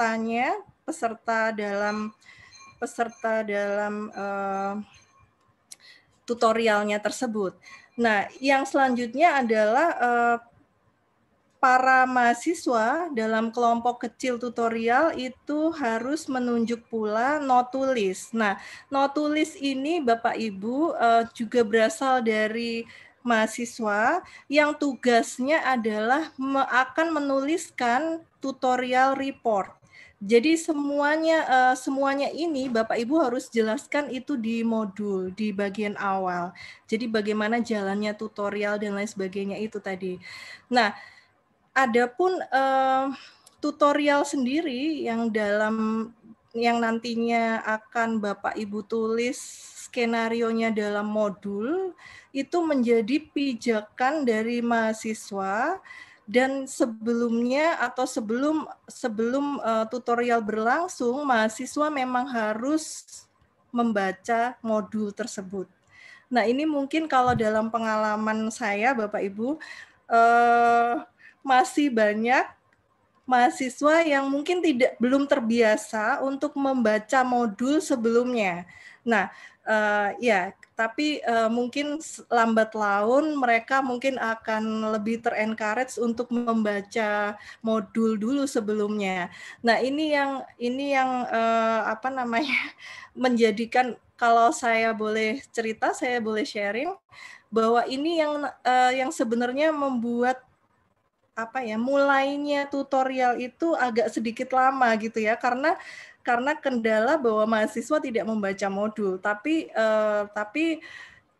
pesertanya, peserta dalam peserta dalam uh, tutorialnya tersebut. Nah, yang selanjutnya adalah uh, para mahasiswa dalam kelompok kecil tutorial itu harus menunjuk pula notulis. Nah, notulis ini Bapak Ibu uh, juga berasal dari mahasiswa yang tugasnya adalah akan menuliskan tutorial report. Jadi semuanya uh, semuanya ini Bapak Ibu harus jelaskan itu di modul di bagian awal. Jadi bagaimana jalannya tutorial dan lain sebagainya itu tadi. Nah, adapun uh, tutorial sendiri yang dalam yang nantinya akan Bapak Ibu tulis skenarionya dalam modul itu menjadi pijakan dari mahasiswa dan sebelumnya atau sebelum sebelum uh, tutorial berlangsung mahasiswa memang harus membaca modul tersebut. Nah, ini mungkin kalau dalam pengalaman saya Bapak Ibu uh, masih banyak mahasiswa yang mungkin tidak belum terbiasa untuk membaca modul sebelumnya. Nah, uh, ya tapi uh, mungkin lambat laun mereka mungkin akan lebih terencourage untuk membaca modul dulu sebelumnya. Nah, ini yang ini yang uh, apa namanya menjadikan kalau saya boleh cerita, saya boleh sharing bahwa ini yang uh, yang sebenarnya membuat apa ya mulainya tutorial itu agak sedikit lama gitu ya karena karena kendala bahwa mahasiswa tidak membaca modul tapi eh, tapi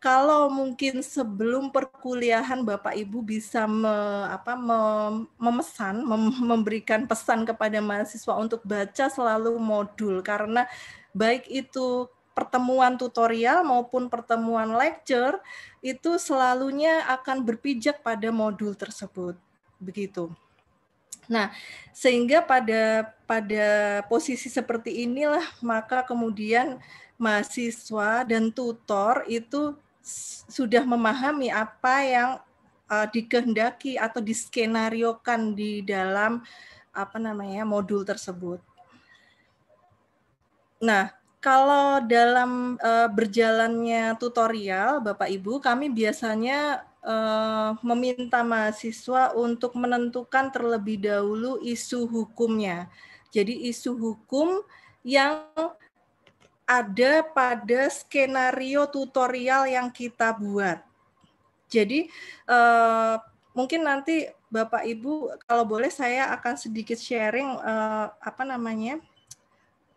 kalau mungkin sebelum perkuliahan Bapak Ibu bisa me, apa, me, memesan, mem, memberikan pesan kepada mahasiswa untuk baca selalu modul karena baik itu pertemuan tutorial maupun pertemuan lecture itu selalunya akan berpijak pada modul tersebut. Begitu. Nah, sehingga pada pada posisi seperti inilah maka kemudian mahasiswa dan tutor itu sudah memahami apa yang uh, dikehendaki atau diskenariokan di dalam apa namanya modul tersebut. Nah, kalau dalam uh, berjalannya tutorial Bapak Ibu, kami biasanya uh, meminta mahasiswa untuk menentukan terlebih dahulu isu hukumnya. Jadi isu hukum yang ada pada skenario tutorial yang kita buat. Jadi uh, mungkin nanti Bapak Ibu kalau boleh saya akan sedikit sharing uh, apa namanya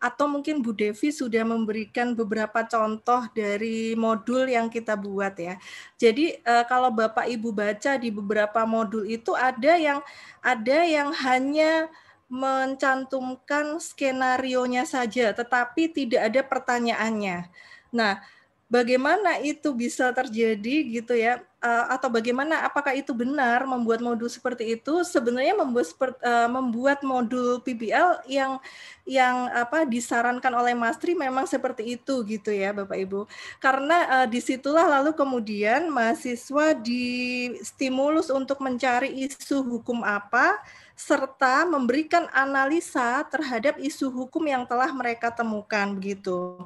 atau mungkin Bu Devi sudah memberikan beberapa contoh dari modul yang kita buat ya. Jadi eh, kalau Bapak Ibu baca di beberapa modul itu ada yang ada yang hanya mencantumkan skenarionya saja tetapi tidak ada pertanyaannya. Nah, bagaimana itu bisa terjadi gitu ya? Eh, atau bagaimana apakah itu benar membuat modul seperti itu sebenarnya membuat seperti, uh, eh, membuat modul PBL yang yang apa disarankan oleh Mastri memang seperti itu gitu ya Bapak Ibu karena uh, disitulah lalu kemudian mahasiswa di stimulus untuk mencari isu hukum apa serta memberikan analisa terhadap isu hukum yang telah mereka temukan begitu.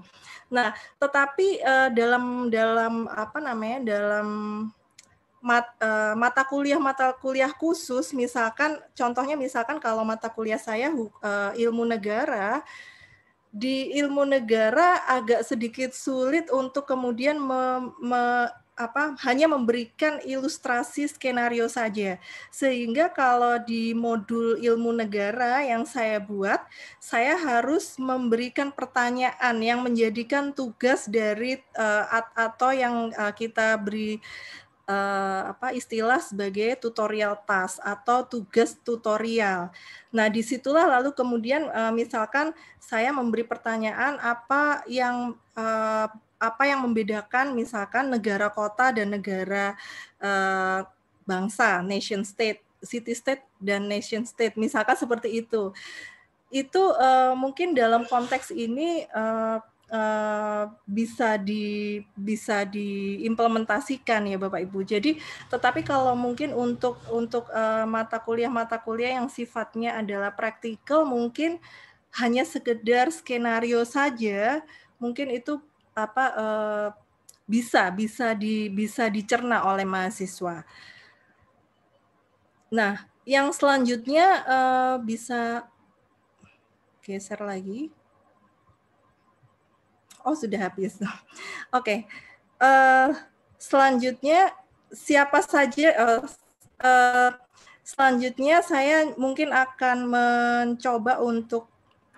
Nah, tetapi dalam dalam apa namanya dalam mat, uh, mata kuliah mata kuliah khusus misalkan contohnya misalkan kalau mata kuliah saya uh, ilmu negara di ilmu negara agak sedikit sulit untuk kemudian me, me, apa hanya memberikan ilustrasi skenario saja. Sehingga kalau di modul ilmu negara yang saya buat, saya harus memberikan pertanyaan yang menjadikan tugas dari uh, atau yang uh, kita beri uh, apa istilah sebagai tutorial task atau tugas tutorial. Nah, disitulah lalu kemudian uh, misalkan saya memberi pertanyaan apa yang uh, apa yang membedakan misalkan negara kota dan negara uh, bangsa, nation state, city state dan nation state, misalkan seperti itu. Itu uh, mungkin dalam konteks ini uh, Uh, bisa di bisa diimplementasikan ya Bapak Ibu. Jadi tetapi kalau mungkin untuk untuk uh, mata kuliah mata kuliah yang sifatnya adalah praktikal mungkin hanya sekedar skenario saja mungkin itu apa uh, bisa bisa di bisa dicerna oleh mahasiswa. Nah, yang selanjutnya bisa geser lagi. Oh sudah habis. Oke. okay. Uh, eh, selanjutnya siapa saja? Uh, uh, selanjutnya saya mungkin akan mencoba untuk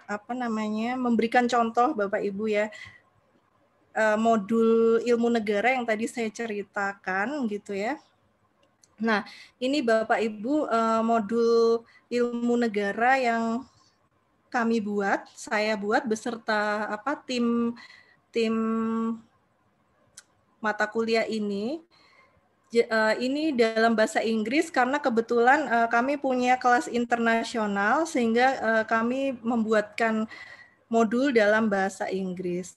apa namanya memberikan contoh Bapak Ibu ya uh, modul ilmu negara yang tadi saya ceritakan gitu ya. Nah, ini Bapak Ibu uh, modul ilmu negara yang kami buat, saya buat beserta apa tim tim mata kuliah ini eh, ini dalam bahasa Inggris karena kebetulan eh, kami punya kelas internasional sehingga eh, kami membuatkan modul dalam bahasa Inggris.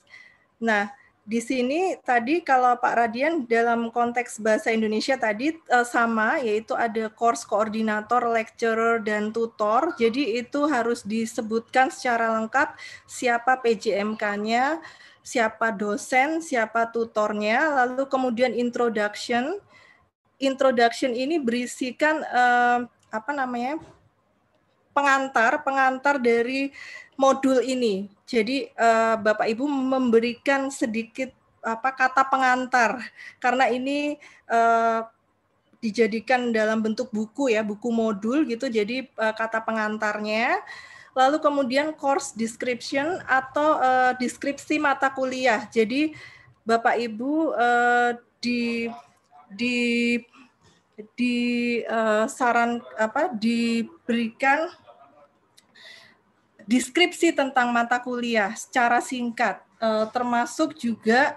Nah, di sini tadi kalau Pak Radian dalam konteks bahasa Indonesia tadi eh, sama yaitu ada course koordinator, lecturer dan tutor. Jadi itu harus disebutkan secara lengkap siapa PJMK-nya, siapa dosen, siapa tutornya, lalu kemudian introduction. Introduction ini berisikan eh, apa namanya? pengantar pengantar dari modul ini. Jadi uh, Bapak Ibu memberikan sedikit apa kata pengantar karena ini uh, dijadikan dalam bentuk buku ya, buku modul gitu. Jadi uh, kata pengantarnya lalu kemudian course description atau uh, deskripsi mata kuliah. Jadi Bapak Ibu uh, di di di uh, saran apa diberikan deskripsi tentang mata kuliah secara singkat, uh, termasuk juga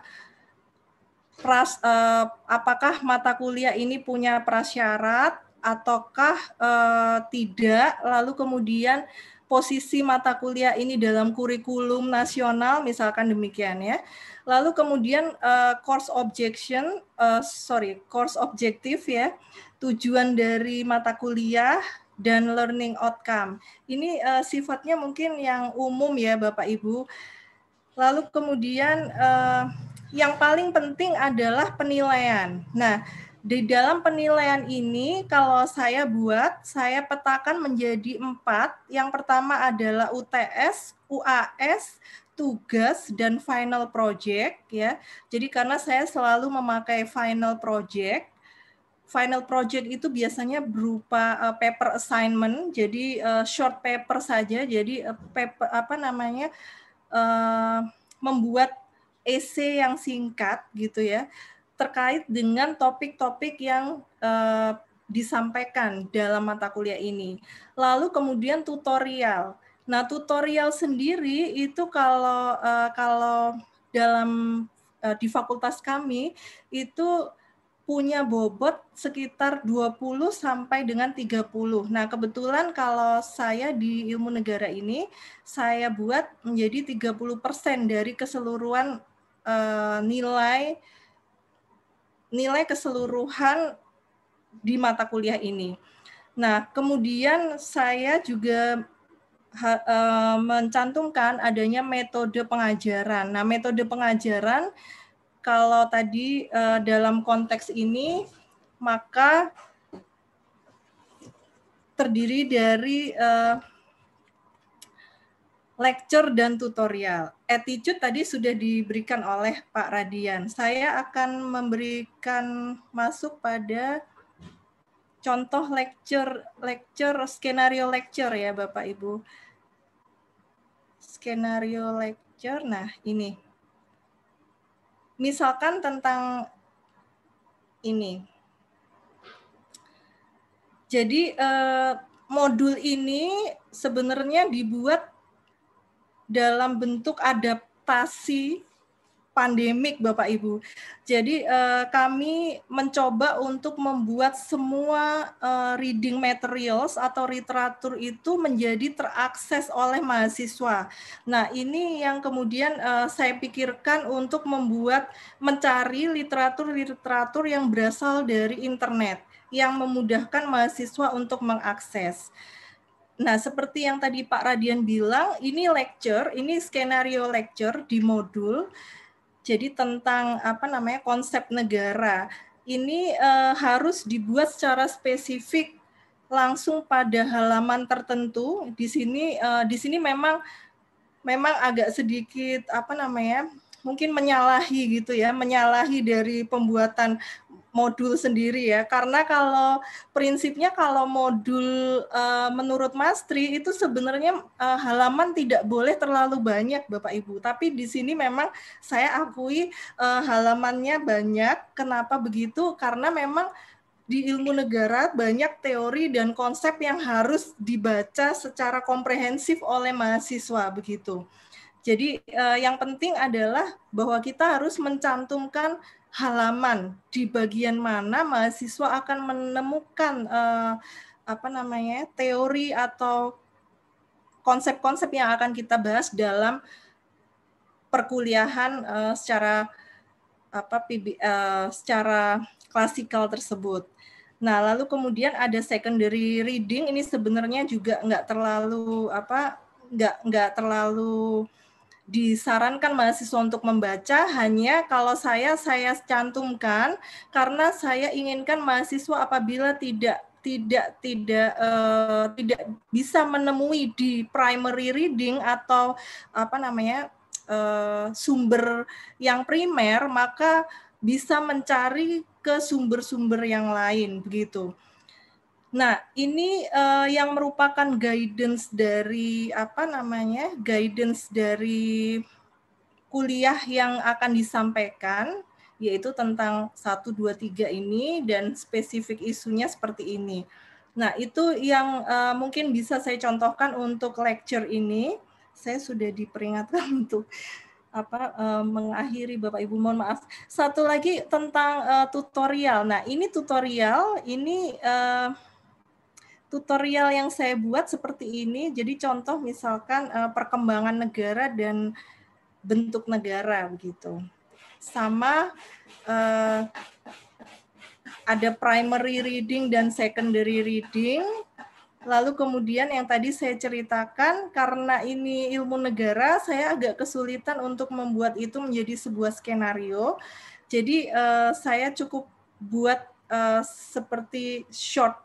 pras, uh, apakah mata kuliah ini punya prasyarat ataukah uh, tidak, lalu kemudian posisi mata kuliah ini dalam kurikulum nasional, misalkan demikian ya. Lalu kemudian uh, course objection, uh, sorry, course objective ya, tujuan dari mata kuliah, dan learning outcome. Ini uh, sifatnya mungkin yang umum ya Bapak Ibu. Lalu kemudian uh, yang paling penting adalah penilaian. Nah, di dalam penilaian ini kalau saya buat saya petakan menjadi empat yang pertama adalah UTS, UAS, tugas dan final project ya jadi karena saya selalu memakai final project final project itu biasanya berupa uh, paper assignment, jadi uh, short paper saja, jadi uh, paper apa namanya uh, membuat essay yang singkat gitu ya terkait dengan topik-topik yang uh, disampaikan dalam mata kuliah ini. Lalu kemudian tutorial. Nah, tutorial sendiri itu kalau uh, kalau dalam uh, di fakultas kami itu punya bobot sekitar 20 sampai dengan 30. Nah, kebetulan kalau saya di ilmu negara ini, saya buat menjadi 30% persen dari keseluruhan uh, nilai nilai keseluruhan di mata kuliah ini. Nah, kemudian saya juga eh, mencantumkan adanya metode pengajaran. Nah, metode pengajaran kalau tadi uh, dalam konteks ini maka terdiri dari uh, lecture dan tutorial. Attitude tadi sudah diberikan oleh Pak Radian. Saya akan memberikan masuk pada contoh lecture lecture skenario lecture ya Bapak Ibu. Skenario lecture. Nah, ini misalkan tentang ini. Jadi eh, modul ini sebenarnya dibuat dalam bentuk adaptasi pandemik Bapak Ibu. Jadi eh, kami mencoba untuk membuat semua eh, reading materials atau literatur itu menjadi terakses oleh mahasiswa. Nah, ini yang kemudian eh, saya pikirkan untuk membuat mencari literatur-literatur yang berasal dari internet yang memudahkan mahasiswa untuk mengakses. Nah, seperti yang tadi Pak Radian bilang, ini lecture, ini skenario lecture di modul jadi tentang apa namanya konsep negara ini uh, harus dibuat secara spesifik langsung pada halaman tertentu. Di sini uh, di sini memang memang agak sedikit apa namanya mungkin menyalahi gitu ya menyalahi dari pembuatan modul sendiri ya karena kalau prinsipnya kalau modul uh, menurut Mas itu sebenarnya uh, halaman tidak boleh terlalu banyak Bapak Ibu tapi di sini memang saya akui uh, halamannya banyak kenapa begitu karena memang di ilmu negara banyak teori dan konsep yang harus dibaca secara komprehensif oleh mahasiswa begitu. Jadi yang penting adalah bahwa kita harus mencantumkan halaman di bagian mana mahasiswa akan menemukan eh, apa namanya teori atau konsep-konsep yang akan kita bahas dalam perkuliahan uh, secara apa PB, eh, secara klasikal tersebut. Nah, lalu kemudian ada secondary reading ini sebenarnya juga nggak terlalu apa nggak nggak terlalu disarankan mahasiswa untuk membaca hanya kalau saya saya cantumkan karena saya inginkan mahasiswa apabila tidak tidak tidak uh, tidak bisa menemui di primary reading atau apa namanya uh, sumber yang primer maka bisa mencari ke sumber-sumber yang lain begitu. Nah, ini uh, yang merupakan guidance dari apa namanya? guidance dari kuliah yang akan disampaikan yaitu tentang 1 2 3 ini dan spesifik isunya seperti ini. Nah, itu yang uh, mungkin bisa saya contohkan untuk lecture ini. Saya sudah diperingatkan untuk apa uh, mengakhiri Bapak Ibu mohon maaf. Satu lagi tentang uh, tutorial. Nah, ini tutorial ini uh, tutorial yang saya buat seperti ini. Jadi contoh misalkan uh, perkembangan negara dan bentuk negara begitu. Sama uh, ada primary reading dan secondary reading. Lalu kemudian yang tadi saya ceritakan karena ini ilmu negara, saya agak kesulitan untuk membuat itu menjadi sebuah skenario. Jadi eh, saya cukup buat seperti short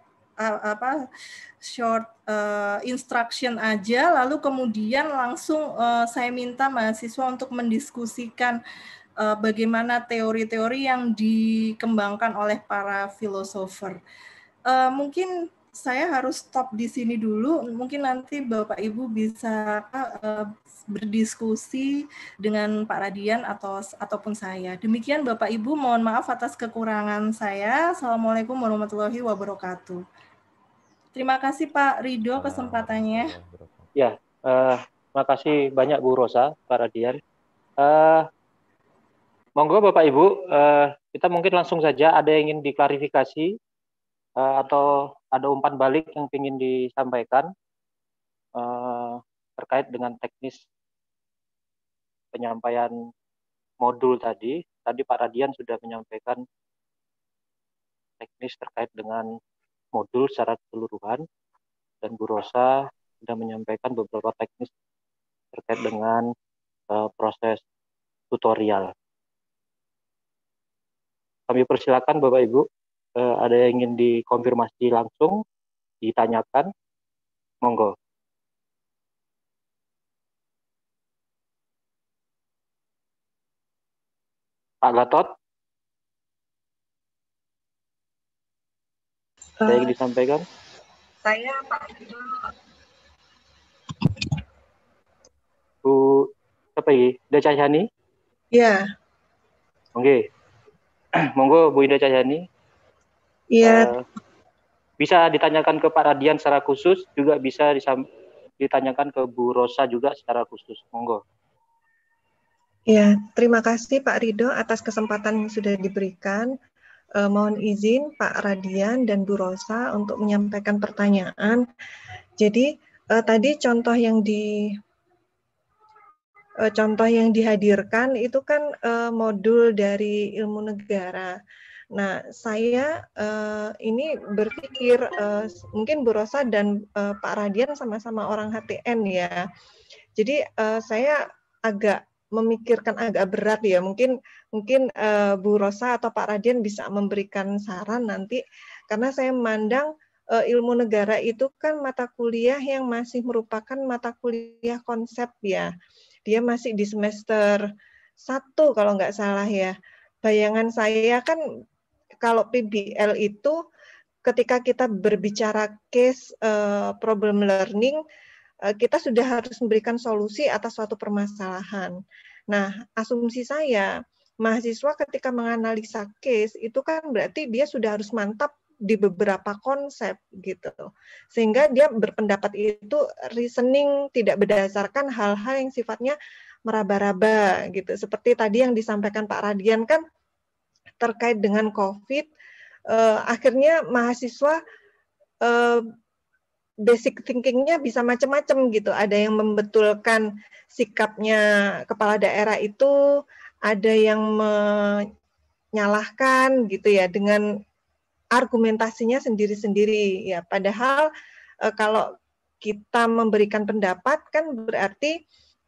apa short uh, instruction aja lalu kemudian langsung uh, saya minta mahasiswa untuk mendiskusikan uh, bagaimana teori-teori yang dikembangkan oleh para filosofer. Uh, mungkin saya harus stop di sini dulu. Mungkin nanti Bapak Ibu bisa uh, berdiskusi dengan Pak Radian atau ataupun saya. Demikian Bapak Ibu, mohon maaf atas kekurangan saya. Assalamualaikum warahmatullahi wabarakatuh. Terima kasih Pak Rido kesempatannya. Ya, uh, terima kasih banyak Bu Rosa, Pak Radian. Uh, monggo Bapak Ibu, uh, kita mungkin langsung saja ada yang ingin diklarifikasi uh, atau ada umpan balik yang ingin disampaikan uh, terkait dengan teknis penyampaian modul tadi. Tadi Pak Radian sudah menyampaikan teknis terkait dengan modul secara keseluruhan dan Bu Rosa sudah menyampaikan beberapa teknis terkait dengan uh, proses tutorial. Kami persilakan Bapak Ibu, uh, ada yang ingin dikonfirmasi langsung, ditanyakan, monggo. Pak Gatot? Ada yang eh, disampaikan? Saya Pak Bu apa ini? Ida Cahyani? Iya. Oke. Okay. Monggo Bu Ida Cahyani. Iya. Uh, bisa ditanyakan ke Pak Radian secara khusus, juga bisa ditanyakan ke Bu Rosa juga secara khusus. Monggo. Ya, terima kasih Pak Rido atas kesempatan yang sudah diberikan eh, mohon izin Pak Radian dan Bu Rosa untuk menyampaikan pertanyaan. Jadi eh, tadi contoh yang di eh, contoh yang dihadirkan itu kan eh, modul dari ilmu negara. Nah, saya uh, ini berpikir uh, mungkin Bu Rosa dan uh, Pak Radian sama-sama orang HTN ya. Jadi uh, saya agak memikirkan agak berat ya. Mungkin mungkin uh, Bu Rosa atau Pak Radian bisa memberikan saran nanti karena saya memandang uh, ilmu negara itu kan mata kuliah yang masih merupakan mata kuliah konsep ya. Dia masih di semester satu kalau nggak salah ya. Bayangan saya kan kalau PBL itu ketika kita berbicara case uh, problem learning Eh, kita sudah harus memberikan solusi atas suatu permasalahan. Nah, asumsi saya, mahasiswa ketika menganalisa case itu kan berarti dia sudah harus mantap di beberapa konsep gitu. Sehingga dia berpendapat itu reasoning tidak berdasarkan hal-hal yang sifatnya meraba-raba gitu. Seperti tadi yang disampaikan Pak Radian kan terkait dengan COVID, eh, akhirnya mahasiswa eh, basic thinkingnya bisa macam-macam gitu. Ada yang membetulkan sikapnya kepala daerah itu, ada yang menyalahkan gitu ya dengan argumentasinya sendiri-sendiri ya. Padahal eh, kalau kita memberikan pendapat kan berarti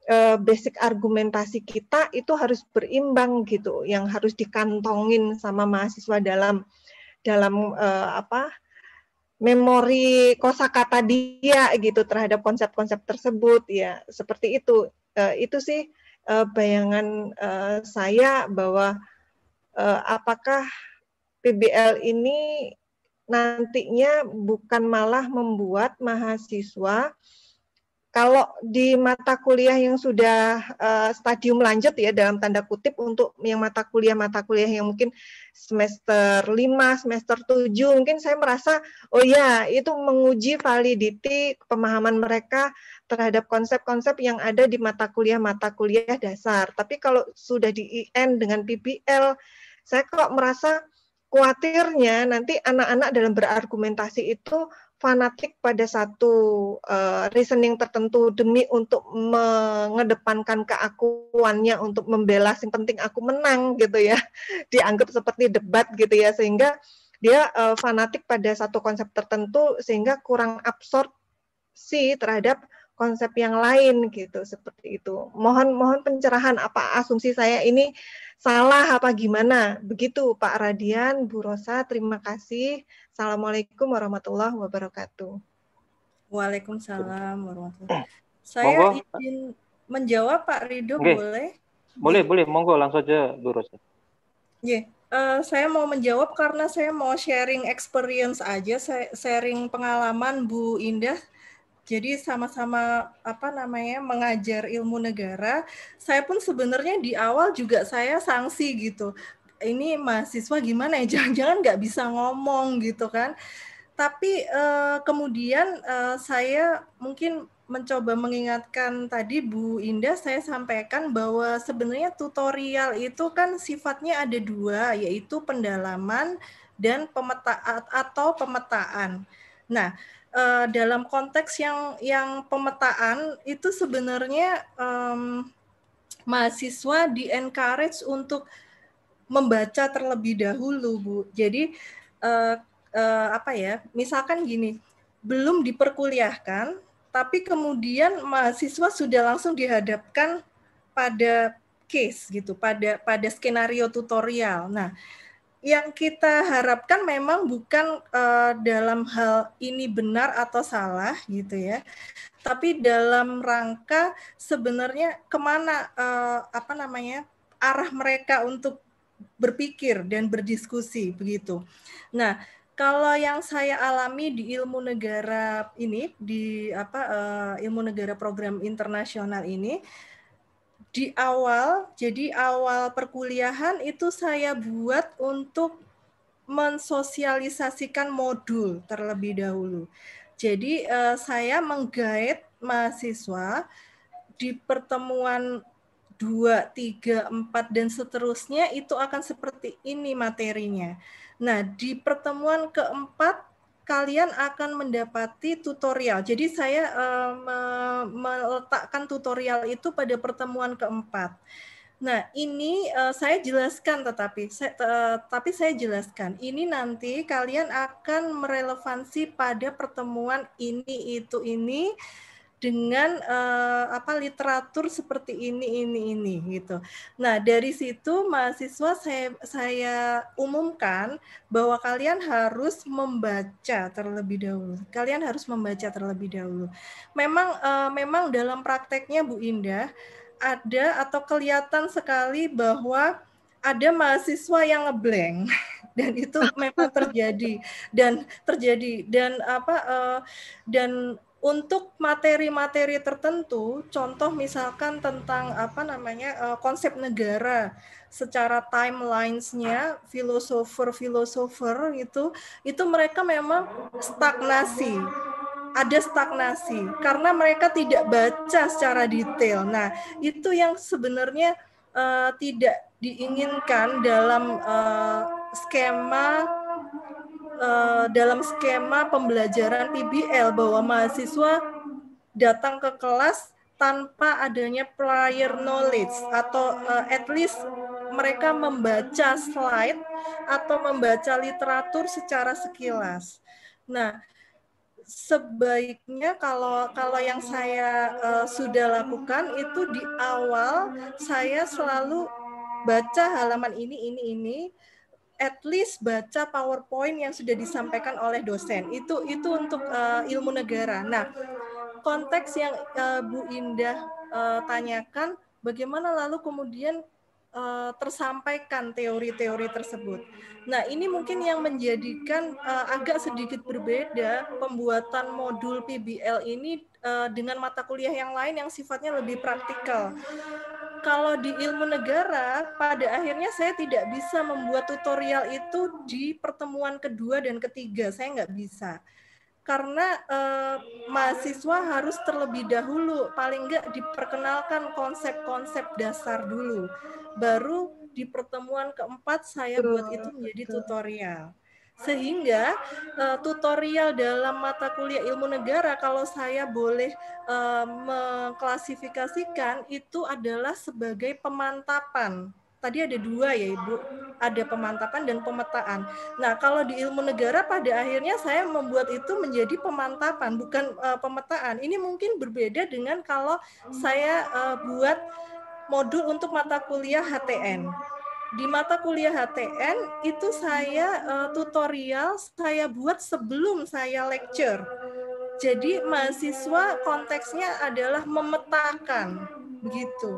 eh, basic argumentasi kita itu harus berimbang gitu, yang harus dikantongin sama mahasiswa dalam dalam eh, apa memori kosakata dia gitu terhadap konsep-konsep tersebut ya seperti itu uh, itu sih uh, bayangan uh, saya bahwa uh, apakah PBL ini nantinya bukan malah membuat mahasiswa kalau di mata kuliah yang sudah uh, stadium lanjut ya dalam tanda kutip untuk yang mata kuliah mata kuliah yang mungkin semester 5, semester 7 mungkin saya merasa oh ya itu menguji validity pemahaman mereka terhadap konsep-konsep yang ada di mata kuliah mata kuliah dasar. Tapi kalau sudah di IN dengan PBL saya kok merasa khawatirnya nanti anak-anak dalam berargumentasi itu fanatik pada satu uh, reasoning tertentu demi untuk mengedepankan keakuannya untuk membela yang penting aku menang gitu ya dianggap seperti debat gitu ya sehingga dia uh, fanatik pada satu konsep tertentu sehingga kurang absorpsi terhadap konsep yang lain gitu seperti itu mohon mohon pencerahan apa asumsi saya ini salah apa gimana. Begitu Pak Radian, Bu Rosa, terima kasih. Assalamualaikum warahmatullahi wabarakatuh. Waalaikumsalam warahmatullahi wabarakatuh. Saya monggo. izin menjawab Pak Ridho okay. boleh? Boleh, boleh. Monggo langsung aja Bu Rosa. Yeah. Iya. Uh, saya mau menjawab karena saya mau sharing experience aja, sharing pengalaman Bu Indah jadi sama-sama apa namanya mengajar ilmu negara. Saya pun sebenarnya di awal juga saya sanksi gitu. Ini mahasiswa gimana ya? Jangan-jangan nggak bisa ngomong gitu kan? Tapi eh, kemudian eh, saya mungkin mencoba mengingatkan tadi Bu Indah saya sampaikan bahwa sebenarnya tutorial itu kan sifatnya ada dua yaitu pendalaman dan pemetaan atau pemetaan. Nah, uh, dalam konteks yang yang pemetaan itu sebenarnya um, mahasiswa di encourage untuk membaca terlebih dahulu bu jadi uh, uh, apa ya misalkan gini belum diperkuliahkan tapi kemudian mahasiswa sudah langsung dihadapkan pada case gitu pada pada skenario tutorial nah yang kita harapkan memang bukan uh, dalam hal ini benar atau salah gitu ya, tapi dalam rangka sebenarnya kemana uh, apa namanya arah mereka untuk berpikir dan berdiskusi begitu. Nah, kalau yang saya alami di ilmu negara ini di apa uh, ilmu negara program internasional ini di awal, jadi awal perkuliahan itu saya buat untuk mensosialisasikan modul terlebih dahulu. Jadi eh, saya menggait mahasiswa di pertemuan 2, 3, 4, dan seterusnya itu akan seperti ini materinya. Nah, di pertemuan keempat kalian akan mendapati tutorial. Jadi saya um, meletakkan tutorial itu pada pertemuan keempat. Nah, ini uh, saya jelaskan tetapi saya, uh, tapi saya jelaskan. Ini nanti kalian akan merelevansi pada pertemuan ini itu ini dengan uh, apa literatur seperti ini ini ini gitu. Nah, dari situ mahasiswa saya saya umumkan bahwa kalian harus membaca terlebih dahulu. Kalian harus membaca terlebih dahulu. Memang uh, memang dalam prakteknya Bu Indah ada atau kelihatan sekali bahwa ada mahasiswa yang ngeblank dan itu memang terjadi dan terjadi dan apa uh, dan untuk materi-materi tertentu, contoh misalkan tentang apa namanya eh, konsep negara secara timelines-nya, filosofer-filosofer itu, itu mereka memang stagnasi ada stagnasi karena mereka tidak baca secara detail. Nah, itu yang sebenarnya uh, tidak diinginkan dalam uh, skema Eh, dalam skema pembelajaran PBL bahwa mahasiswa datang ke kelas tanpa adanya prior knowledge atau uh, at least mereka membaca slide atau membaca literatur secara sekilas. Nah, sebaiknya kalau kalau yang saya uh, sudah lakukan itu di awal saya selalu baca halaman ini ini ini at least baca PowerPoint yang sudah disampaikan oleh dosen. Itu itu untuk uh, ilmu negara. Nah, konteks yang uh, Bu Indah uh, tanyakan bagaimana lalu kemudian uh, tersampaikan teori-teori tersebut. Nah, ini mungkin yang menjadikan uh, agak sedikit berbeda pembuatan modul PBL ini uh, dengan mata kuliah yang lain yang sifatnya lebih praktikal kalau di ilmu negara, pada akhirnya saya tidak bisa membuat tutorial itu di pertemuan kedua dan ketiga. Saya nggak bisa. Karena eh, mahasiswa harus terlebih dahulu, paling nggak diperkenalkan konsep-konsep dasar dulu. Baru di pertemuan keempat saya buat itu menjadi tutorial sehingga uh, tutorial dalam mata kuliah ilmu negara kalau saya boleh uh, mengklasifikasikan itu adalah sebagai pemantapan tadi ada dua ya Ibu, ada pemantapan dan pemetaan. Nah, kalau di ilmu negara pada akhirnya saya membuat itu menjadi pemantapan bukan uh, pemetaan. Ini mungkin berbeda dengan kalau saya uh, buat modul untuk mata kuliah HTN di mata kuliah HTN itu saya uh, tutorial saya buat sebelum saya lecture. Jadi mahasiswa konteksnya adalah memetakan begitu.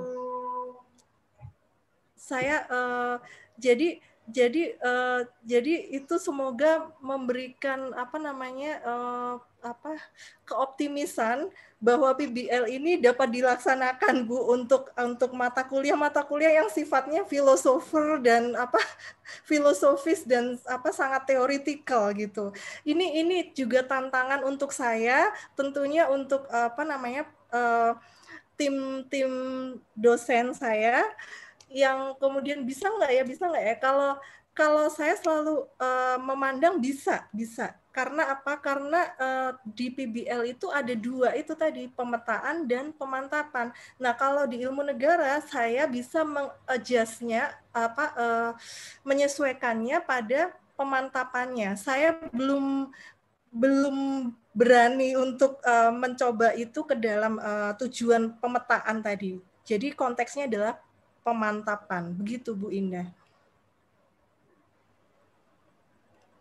Saya uh, jadi jadi uh, jadi itu semoga memberikan apa namanya uh, apa keoptimisan bahwa PBL ini dapat dilaksanakan Bu untuk untuk mata kuliah mata kuliah yang sifatnya filosofer dan apa filosofis dan apa sangat teoritikal gitu. Ini ini juga tantangan untuk saya tentunya untuk apa namanya eh, tim tim dosen saya yang kemudian bisa nggak ya bisa nggak ya kalau kalau saya selalu uh, memandang bisa bisa karena apa? Karena uh, di PBL itu ada dua itu tadi pemetaan dan pemantapan. Nah kalau di ilmu negara saya bisa mengadjustnya apa uh, menyesuaikannya pada pemantapannya. Saya belum belum berani untuk uh, mencoba itu ke dalam uh, tujuan pemetaan tadi. Jadi konteksnya adalah pemantapan. Begitu Bu Indah.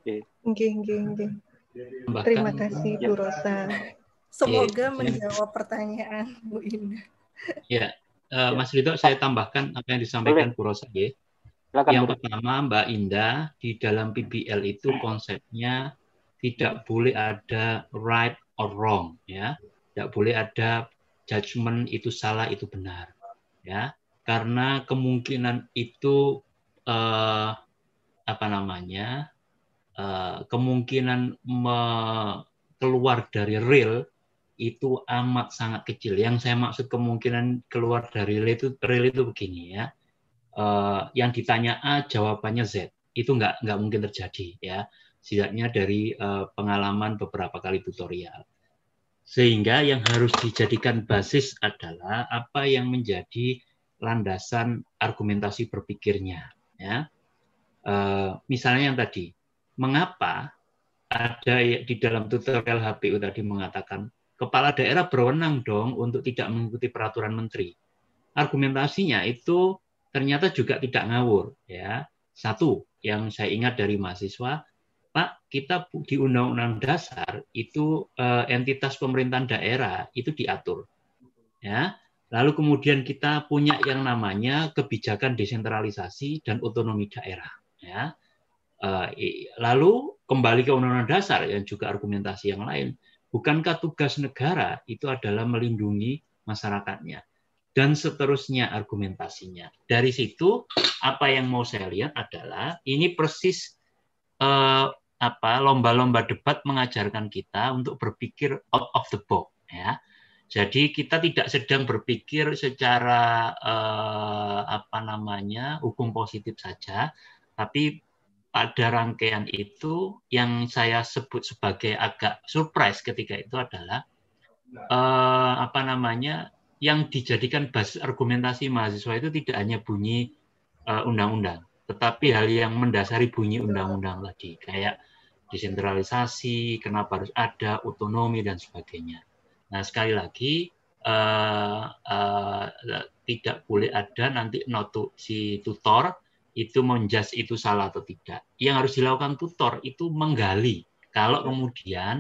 Oke, nggih, nggih. Terima kasih Bu ya. Rosa. Semoga iya. menjawab pertanyaan Bu Indah. Ya, uh, eh, iya. Mas Rito saya tambahkan apa yang disampaikan Bu Rosa ya. Yang pertama Mbak Indah di dalam PBL itu konsepnya tidak boleh ada right or wrong ya. Tidak boleh ada judgement itu salah itu benar ya. Karena kemungkinan itu uh, apa namanya Eh, kemungkinan keluar dari real itu amat sangat kecil. Yang saya maksud kemungkinan keluar dari real itu real itu begini ya. Eh, yang ditanya A jawabannya Z itu nggak nggak mungkin terjadi ya. Setidaknya dari eh, pengalaman beberapa kali tutorial. Sehingga yang harus dijadikan basis adalah apa yang menjadi landasan argumentasi berpikirnya ya. Uh, misalnya yang tadi mengapa ada ya di dalam tutorial HPU tadi mengatakan kepala daerah berwenang dong untuk tidak mengikuti peraturan menteri. Argumentasinya itu ternyata juga tidak ngawur ya. Satu yang saya ingat dari mahasiswa, Pak, kita di Undang-Undang Dasar itu eh, entitas pemerintahan daerah itu diatur. Ya. Lalu kemudian kita punya yang namanya kebijakan desentralisasi dan otonomi daerah, ya. Eh, lalu kembali ke Undang-Undang Dasar yang juga argumentasi yang lain, bukankah tugas negara itu adalah melindungi masyarakatnya? dan seterusnya argumentasinya. Dari situ apa yang mau saya lihat adalah ini persis eh, apa lomba-lomba debat mengajarkan kita untuk berpikir out of the box ya. Jadi kita tidak sedang berpikir secara eh, apa namanya hukum positif saja, tapi pada rangkaian itu yang saya sebut sebagai agak surprise ketika itu adalah eh, apa namanya yang dijadikan basis argumentasi mahasiswa itu tidak hanya bunyi eh, undang-undang, eh, tetapi hal yang mendasari bunyi undang-undang lagi kayak desentralisasi, kenapa harus ada otonomi dan sebagainya. Nah sekali lagi eh, eh, tidak boleh ada nanti si tutor itu menjudge itu salah atau tidak. Yang harus dilakukan tutor itu menggali. Kalau ya. kemudian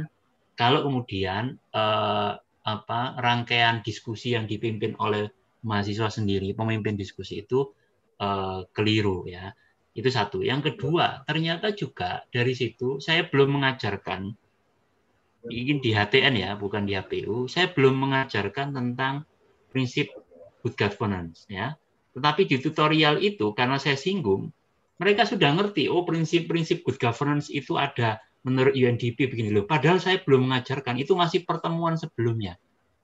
kalau kemudian eh, apa rangkaian diskusi yang dipimpin oleh mahasiswa sendiri, pemimpin diskusi itu eh, keliru ya. Itu satu. Yang kedua, ya. ternyata juga dari situ saya belum mengajarkan ingin di HTN ya, bukan di HPU. Saya belum mengajarkan tentang prinsip good governance ya tetapi di tutorial itu, karena saya singgung, mereka sudah ngerti, oh prinsip-prinsip good governance itu ada menurut UNDP begini loh. Padahal saya belum mengajarkan, itu masih pertemuan sebelumnya.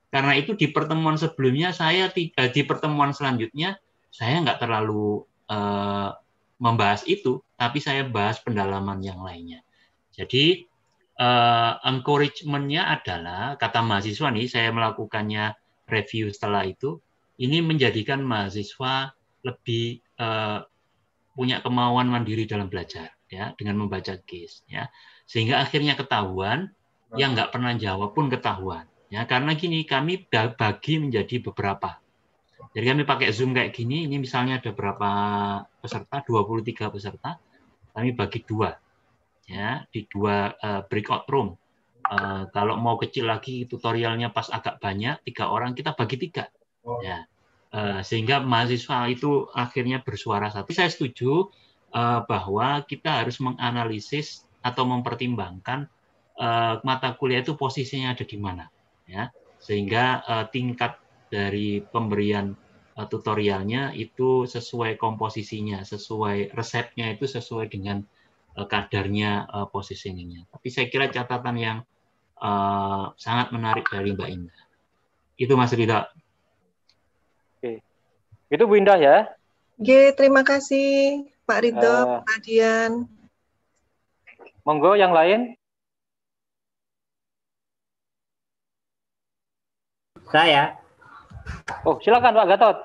Karena itu di pertemuan sebelumnya saya eh, di pertemuan selanjutnya saya nggak terlalu uh, membahas itu, tapi saya bahas pendalaman yang lainnya. Jadi uh, encouragement-nya adalah kata mahasiswa nih saya melakukannya review setelah itu ini menjadikan mahasiswa lebih uh, punya kemauan mandiri dalam belajar ya dengan membaca case ya sehingga akhirnya ketahuan yang nggak pernah jawab pun ketahuan ya karena gini kami bagi menjadi beberapa jadi kami pakai zoom kayak gini ini misalnya ada berapa peserta 23 peserta kami bagi dua ya di dua uh, breakout room uh, kalau mau kecil lagi tutorialnya pas agak banyak tiga orang kita bagi tiga Oh. Ya. Uh, sehingga mahasiswa itu akhirnya bersuara satu. Saya setuju uh, bahwa kita harus menganalisis atau mempertimbangkan uh, mata kuliah itu posisinya ada di mana, ya, sehingga uh, tingkat dari pemberian uh, tutorialnya itu sesuai komposisinya, sesuai resepnya itu sesuai dengan uh, kadarnya uh, posisinya. Tapi saya kira catatan yang uh, sangat menarik dari Mbak Indah. Itu Mas Rida. Itu Bu Indah ya. Oke, terima kasih Pak Ridho, uh, Pak Adian. Monggo yang lain. Saya. Oh, silakan Pak Gatot.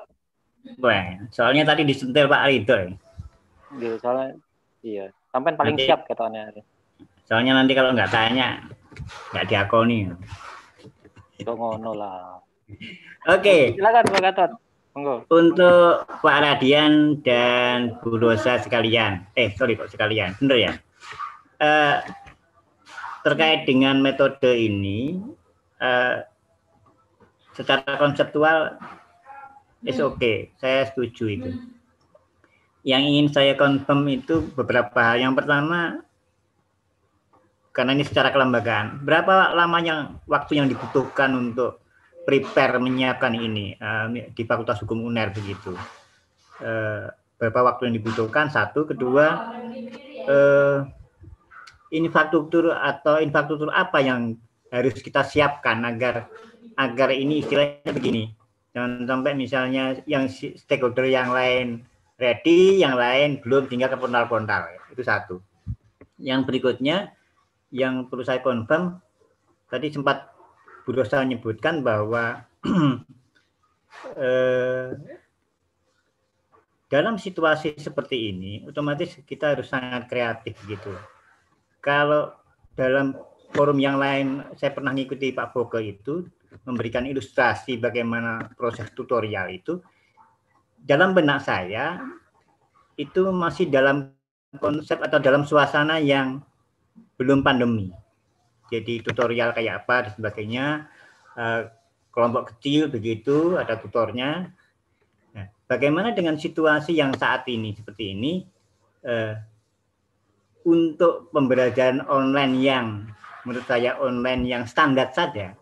Boleh. Soalnya tadi disentil Pak Ridho. Iya, soalnya iya. Sampai paling nanti, siap katanya. Soalnya nanti kalau nggak tanya nggak diakoni. lah. Oke. Okay. Silakan Pak Gatot. Untuk Pak Radian dan Bu Rosa sekalian. Eh, sorry kok sekalian. Benar ya? Eh, terkait dengan metode ini, eh, secara konseptual, is okay. Saya setuju itu. Yang ingin saya confirm itu beberapa. hal. Yang pertama, karena ini secara kelembagaan, berapa lamanya waktu yang dibutuhkan untuk prepare menyiapkan ini uh, di Fakultas Hukum UNER begitu. Uh, berapa waktu yang dibutuhkan? Satu, kedua uh, infrastruktur atau infrastruktur apa yang harus kita siapkan agar agar ini istilahnya begini. Jangan sampai misalnya yang stakeholder yang lain ready, yang lain belum tinggal ke pontal-pontal. Itu satu. Yang berikutnya yang perlu saya confirm tadi sempat Bu Rosa menyebutkan bahwa eh, dalam situasi seperti ini otomatis kita harus sangat kreatif gitu. Kalau dalam forum yang lain saya pernah mengikuti Pak Boke itu memberikan ilustrasi bagaimana proses tutorial itu dalam benak saya itu masih dalam konsep atau dalam suasana yang belum pandemi jadi tutorial kayak apa dan sebagainya uh, kelompok kecil begitu ada tutornya nah, bagaimana dengan situasi yang saat ini seperti ini uh, untuk pembelajaran online yang menurut saya online yang standar saja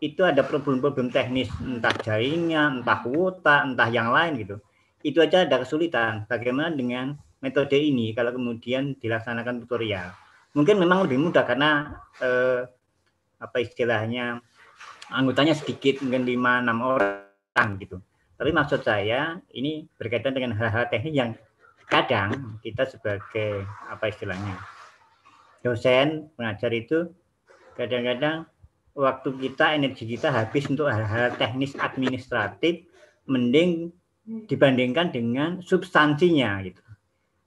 itu ada problem-problem teknis entah jaringnya, entah kuota, entah yang lain gitu. Itu aja ada kesulitan. Bagaimana dengan metode ini kalau kemudian dilaksanakan tutorial? mungkin memang lebih mudah karena eh, apa istilahnya anggotanya sedikit mungkin lima enam orang gitu. Tapi maksud saya ini berkaitan dengan hal-hal teknis yang kadang kita sebagai apa istilahnya dosen pengajar itu kadang-kadang waktu kita energi kita habis untuk hal-hal teknis administratif mending dibandingkan dengan substansinya gitu.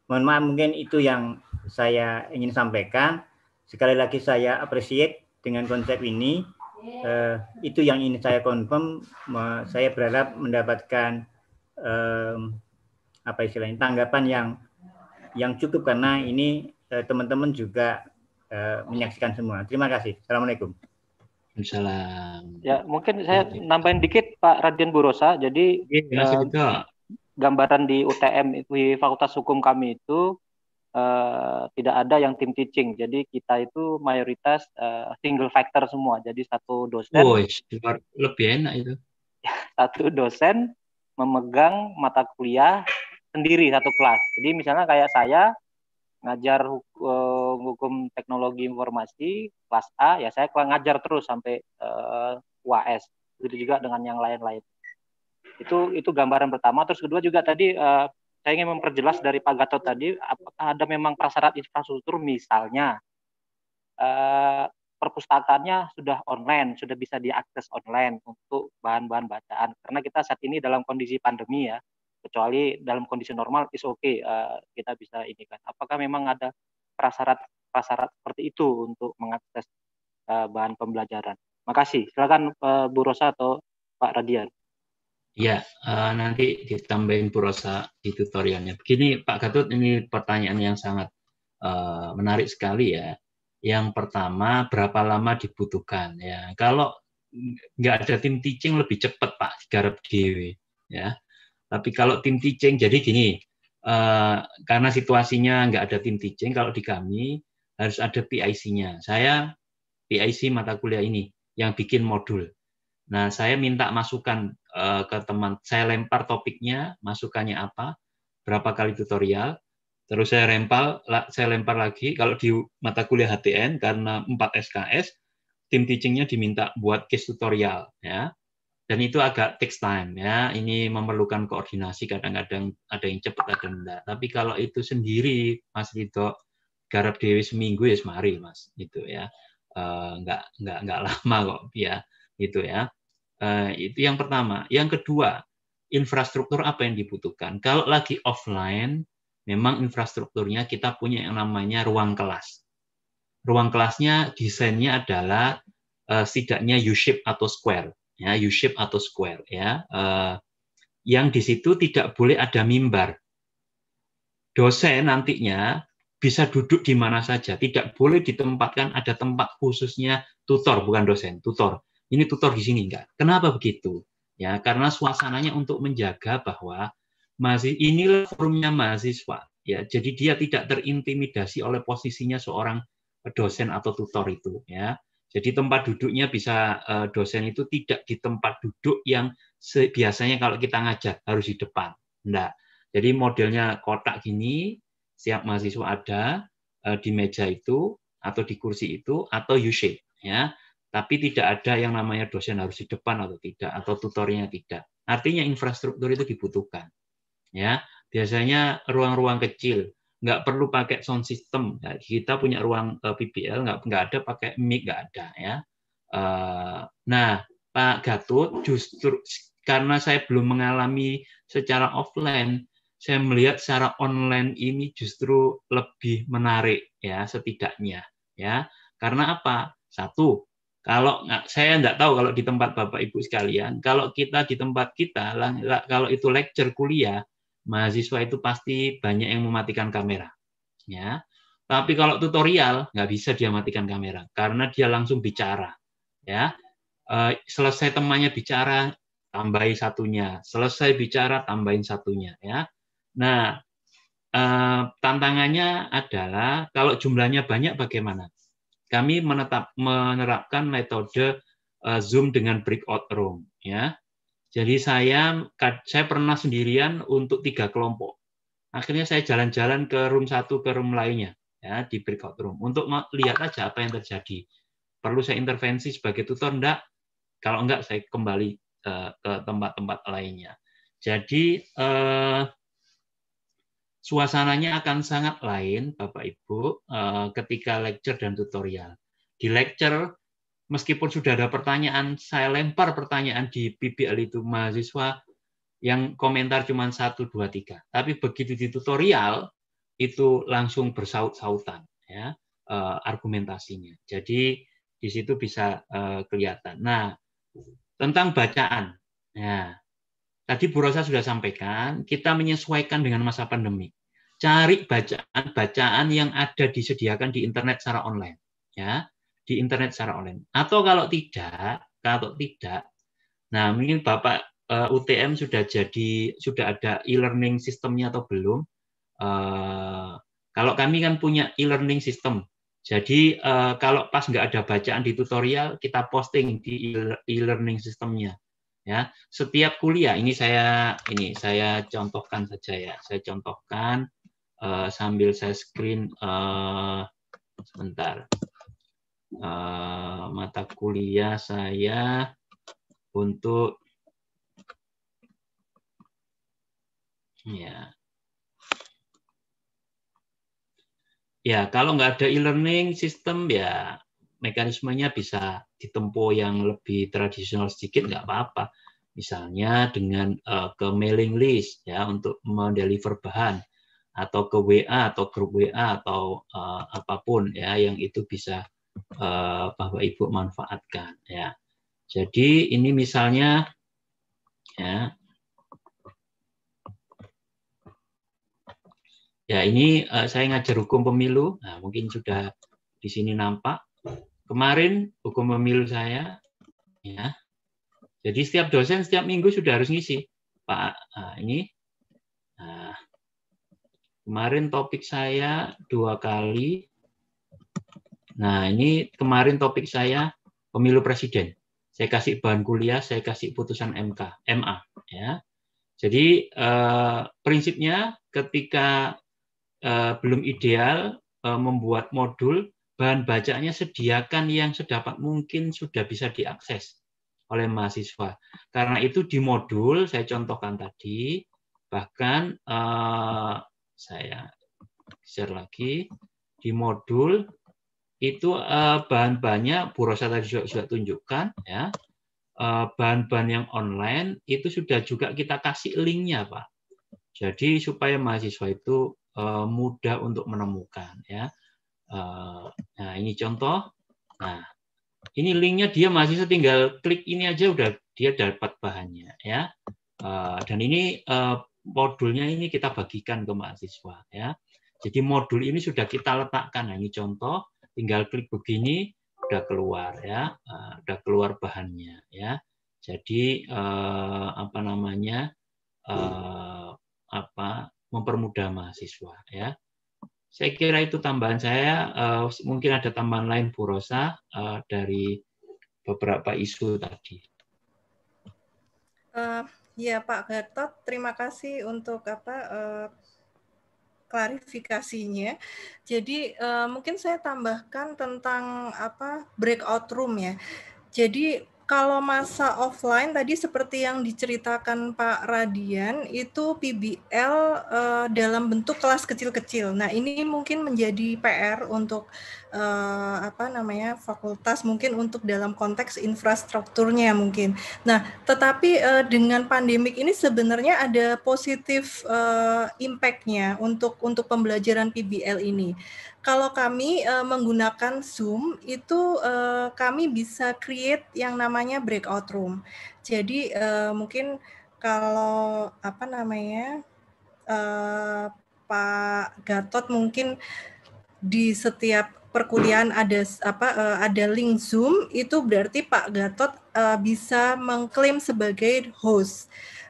Mohon maaf mungkin itu yang saya ingin sampaikan. Sekali lagi saya appreciate dengan konsep ini. Uh, itu yang ingin saya confirm. Saya berharap mendapatkan um, apa istilahnya tanggapan yang yang cukup karena ini eh, teman-teman uh, juga uh, menyaksikan semua. Terima kasih. Assalamualaikum. Salam. Ya, mungkin saya nambahin dikit Pak Radian Burosa. Jadi ya, uh, gambaran di UTM di Fakultas Hukum kami itu Eh, tidak ada yang tim teaching. Jadi kita itu mayoritas uh, single factor semua. Jadi satu dosen. Oh, lebih enak itu. Satu dosen memegang mata kuliah sendiri satu kelas. Jadi misalnya kayak saya ngajar hukum, eh, hukum teknologi informasi kelas A, ya saya ngajar terus sampai uh, UAS. Begitu juga dengan yang lain-lain. Itu itu gambaran pertama. Terus kedua juga tadi uh, saya ingin memperjelas dari Pak Gatot tadi, apakah ada memang prasyarat infrastruktur misalnya eh, perpustakaannya sudah online, sudah bisa diakses online untuk bahan-bahan bacaan. Karena kita saat ini dalam kondisi pandemi ya, kecuali dalam kondisi normal is oke okay, eh, kita bisa ini kan. Apakah memang ada prasyarat prasyarat seperti itu untuk mengakses eh, bahan pembelajaran? Makasih. Silakan eh, Bu Rosa atau Pak Radian. Ya, uh, nanti ditambahin purosa di tutorialnya. Begini Pak Gatot, ini pertanyaan yang sangat uh, menarik sekali ya. Yang pertama, berapa lama dibutuhkan? Ya, kalau nggak ada tim teaching lebih cepat Pak digarap dewi ya. Tapi kalau tim teaching, jadi gini, uh, karena situasinya nggak ada tim teaching, kalau di kami harus ada PIC-nya. Saya PIC mata kuliah ini yang bikin modul Nah, saya minta masukan eh, ke teman, saya lempar topiknya, masukannya apa, berapa kali tutorial, terus saya lempar, saya lempar lagi. Kalau di mata kuliah HTN karena 4 SKS, tim teachingnya diminta buat case tutorial, ya. Dan itu agak takes time ya. Ini memerlukan koordinasi kadang-kadang ada yang cepat ada yang enggak. Tapi kalau itu sendiri Mas Rito, garap dewi seminggu ya semari Mas itu ya. Uh, enggak enggak nggak lama kok ya gitu ya Eh, itu yang pertama. Yang kedua, infrastruktur apa yang dibutuhkan. Kalau lagi offline, memang infrastrukturnya kita punya yang namanya ruang kelas. Ruang kelasnya desainnya adalah uh, setidaknya U-shape atau square, ya U-shape atau square, ya. Uh, yang di situ tidak boleh ada mimbar. Dosen nantinya bisa duduk di mana saja, tidak boleh ditempatkan ada tempat khususnya tutor, bukan dosen, tutor ini tutor di sini enggak. Kenapa begitu? Ya, karena suasananya untuk menjaga bahwa masih inilah forumnya mahasiswa. Ya, jadi dia tidak terintimidasi oleh posisinya seorang dosen atau tutor itu, ya. Jadi tempat duduknya bisa eh, dosen itu tidak di tempat duduk yang biasanya kalau kita ngajar harus di depan. Enggak. Jadi modelnya kotak gini, siap mahasiswa ada eh, di meja itu atau di kursi itu atau U shape ya. Tapi tidak ada yang namanya dosen harus di depan atau tidak, atau tutornya tidak. Artinya infrastruktur itu dibutuhkan. Ya, biasanya ruang-ruang kecil, nggak perlu pakai sound system. Nah, kita punya ruang eh, PPL nggak nggak ada pakai mic, nggak ada ya. Eh, nah, Pak Gatot justru karena saya belum mengalami secara offline, saya melihat secara online ini justru lebih menarik ya setidaknya ya. Karena apa? Satu, kalau saya nggak tahu kalau di tempat Bapak Ibu sekalian, kalau kita di tempat kita, kalau itu lecture kuliah, mahasiswa itu pasti banyak yang mematikan kamera. Ya, tapi kalau tutorial nggak bisa dia matikan kamera karena dia langsung bicara. Ya, eh, selesai temannya bicara, tambahin satunya. Selesai bicara, tambahin satunya. Ya, nah eh, tantangannya adalah kalau jumlahnya banyak bagaimana? kami menetap, menerapkan metode uh, Zoom dengan breakout room. Ya, jadi saya saya pernah sendirian untuk tiga kelompok. Akhirnya saya jalan-jalan ke room satu ke room lainnya ya di breakout room untuk melihat aja apa yang terjadi. Perlu saya intervensi sebagai tutor enggak? Kalau enggak saya kembali uh, ke tempat-tempat lainnya. Jadi uh, suasananya akan sangat lain, Bapak Ibu, eh, ketika lecture dan tutorial. Di lecture, meskipun sudah ada pertanyaan, saya lempar pertanyaan di PBL itu mahasiswa yang komentar cuma satu, dua, tiga. Tapi begitu di tutorial, itu langsung bersaut-sautan ya eh, argumentasinya. Jadi di situ bisa eh, kelihatan. Nah, tentang bacaan. Nah, Tadi Bu Rosa sudah sampaikan, kita menyesuaikan dengan masa pandemi. Cari bacaan-bacaan yang ada disediakan di internet secara online, ya, di internet secara online. Atau kalau tidak, kalau tidak, nah mungkin Bapak uh, eh, UTM sudah jadi sudah ada e-learning sistemnya atau belum? Uh, kalau kami kan punya e-learning system. Jadi uh, kalau pas nggak ada bacaan di tutorial, kita posting di e-learning sistemnya ya setiap kuliah ini saya ini saya contohkan saja ya saya contohkan uh, sambil saya screen uh, sebentar uh, mata kuliah saya untuk ya ya kalau nggak ada e-learning system ya mekanismenya bisa ditempuh yang lebih tradisional sedikit nggak apa-apa. Misalnya dengan uh, ke mailing list ya untuk mendeliver bahan atau ke WA atau grup WA atau uh, apapun ya yang itu bisa uh, Bapak Ibu manfaatkan ya. Jadi ini misalnya ya Ya, ini uh, saya ngajar hukum pemilu. Nah, mungkin sudah di sini nampak kemarin hukum pemilu saya ya jadi setiap dosen setiap minggu sudah harus ngisi pak nah, ini nah, kemarin topik saya dua kali nah ini kemarin topik saya pemilu presiden saya kasih bahan kuliah saya kasih putusan mk ma ya jadi eh, prinsipnya ketika eh, belum ideal eh, membuat modul bahan bacaannya sediakan yang sedapat mungkin sudah bisa diakses oleh mahasiswa. Karena itu di modul saya contohkan tadi, bahkan uh, saya share lagi di modul itu uh, bahan-bahannya Bu Rosa tadi juga, juga tunjukkan ya. Eh, bahan-bahan yang online itu sudah juga kita kasih linknya Pak. Jadi supaya mahasiswa itu uh, mudah untuk menemukan ya. Eh, nah, ini contoh. Nah, ini linknya dia masih tinggal klik ini aja udah dia dapat bahannya ya. Eh, dan ini eh, modulnya ini kita bagikan ke mahasiswa ya. Jadi modul ini sudah kita letakkan. Nah, ini contoh, tinggal klik begini udah keluar ya, udah keluar bahannya ya. Jadi apa namanya uh, apa mempermudah mahasiswa ya. Saya kira itu tambahan saya. Eh, mungkin ada tambahan lain Bu Rosa eh, dari beberapa isu tadi. Uh, ya Pak Gatot, terima kasih untuk apa uh, klarifikasinya. Jadi uh, mungkin saya tambahkan tentang apa breakout room ya. Jadi kalau masa offline tadi seperti yang diceritakan Pak Radian itu PBL uh, eh, dalam bentuk kelas kecil-kecil. Nah, ini mungkin menjadi PR untuk uh, apa namanya fakultas mungkin untuk dalam konteks infrastrukturnya mungkin. Nah, tetapi uh, dengan pandemik ini sebenarnya ada positif uh, impact untuk untuk pembelajaran PBL ini. Kalau kami uh, menggunakan Zoom itu uh, kami bisa create yang namanya breakout room. Jadi uh, mungkin kalau apa namanya uh, Pak Gatot mungkin di setiap perkuliahan ada apa uh, ada link Zoom itu berarti Pak Gatot uh, bisa mengklaim sebagai host.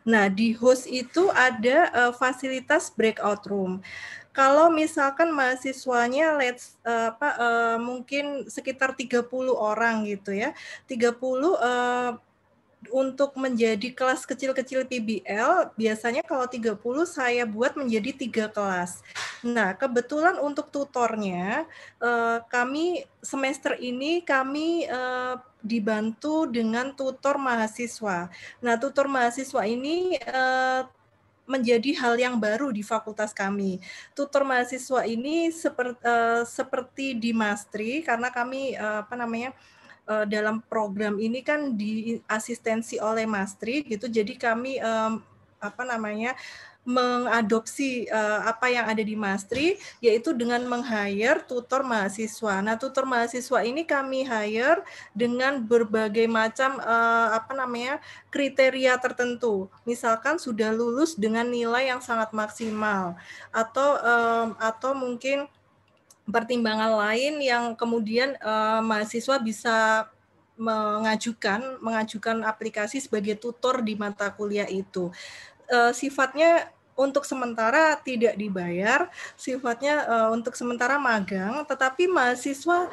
Nah, di host itu ada uh, fasilitas breakout room. Kalau misalkan mahasiswanya let's uh, apa uh, mungkin sekitar 30 orang gitu ya. 30 uh, eh, untuk menjadi kelas kecil-kecil PBL biasanya kalau 30 saya buat menjadi tiga kelas. Nah, kebetulan untuk tutornya eh, kami semester ini kami eh, dibantu dengan tutor mahasiswa. Nah, tutor mahasiswa ini eh, menjadi hal yang baru di fakultas kami. Tutor mahasiswa ini seperti, uh, eh, seperti di Mastri karena kami uh, apa namanya uh, dalam program ini kan diasistensi oleh Mastri gitu. Jadi kami um, apa namanya mengadopsi uh, apa yang ada di Mastri yaitu dengan meng-hire tutor mahasiswa. Nah, tutor mahasiswa ini kami hire dengan berbagai macam uh, apa namanya? kriteria tertentu. Misalkan sudah lulus dengan nilai yang sangat maksimal atau um, atau mungkin pertimbangan lain yang kemudian uh, mahasiswa bisa mengajukan mengajukan aplikasi sebagai tutor di mata kuliah itu sifatnya untuk sementara tidak dibayar, sifatnya uh, untuk sementara magang, tetapi mahasiswa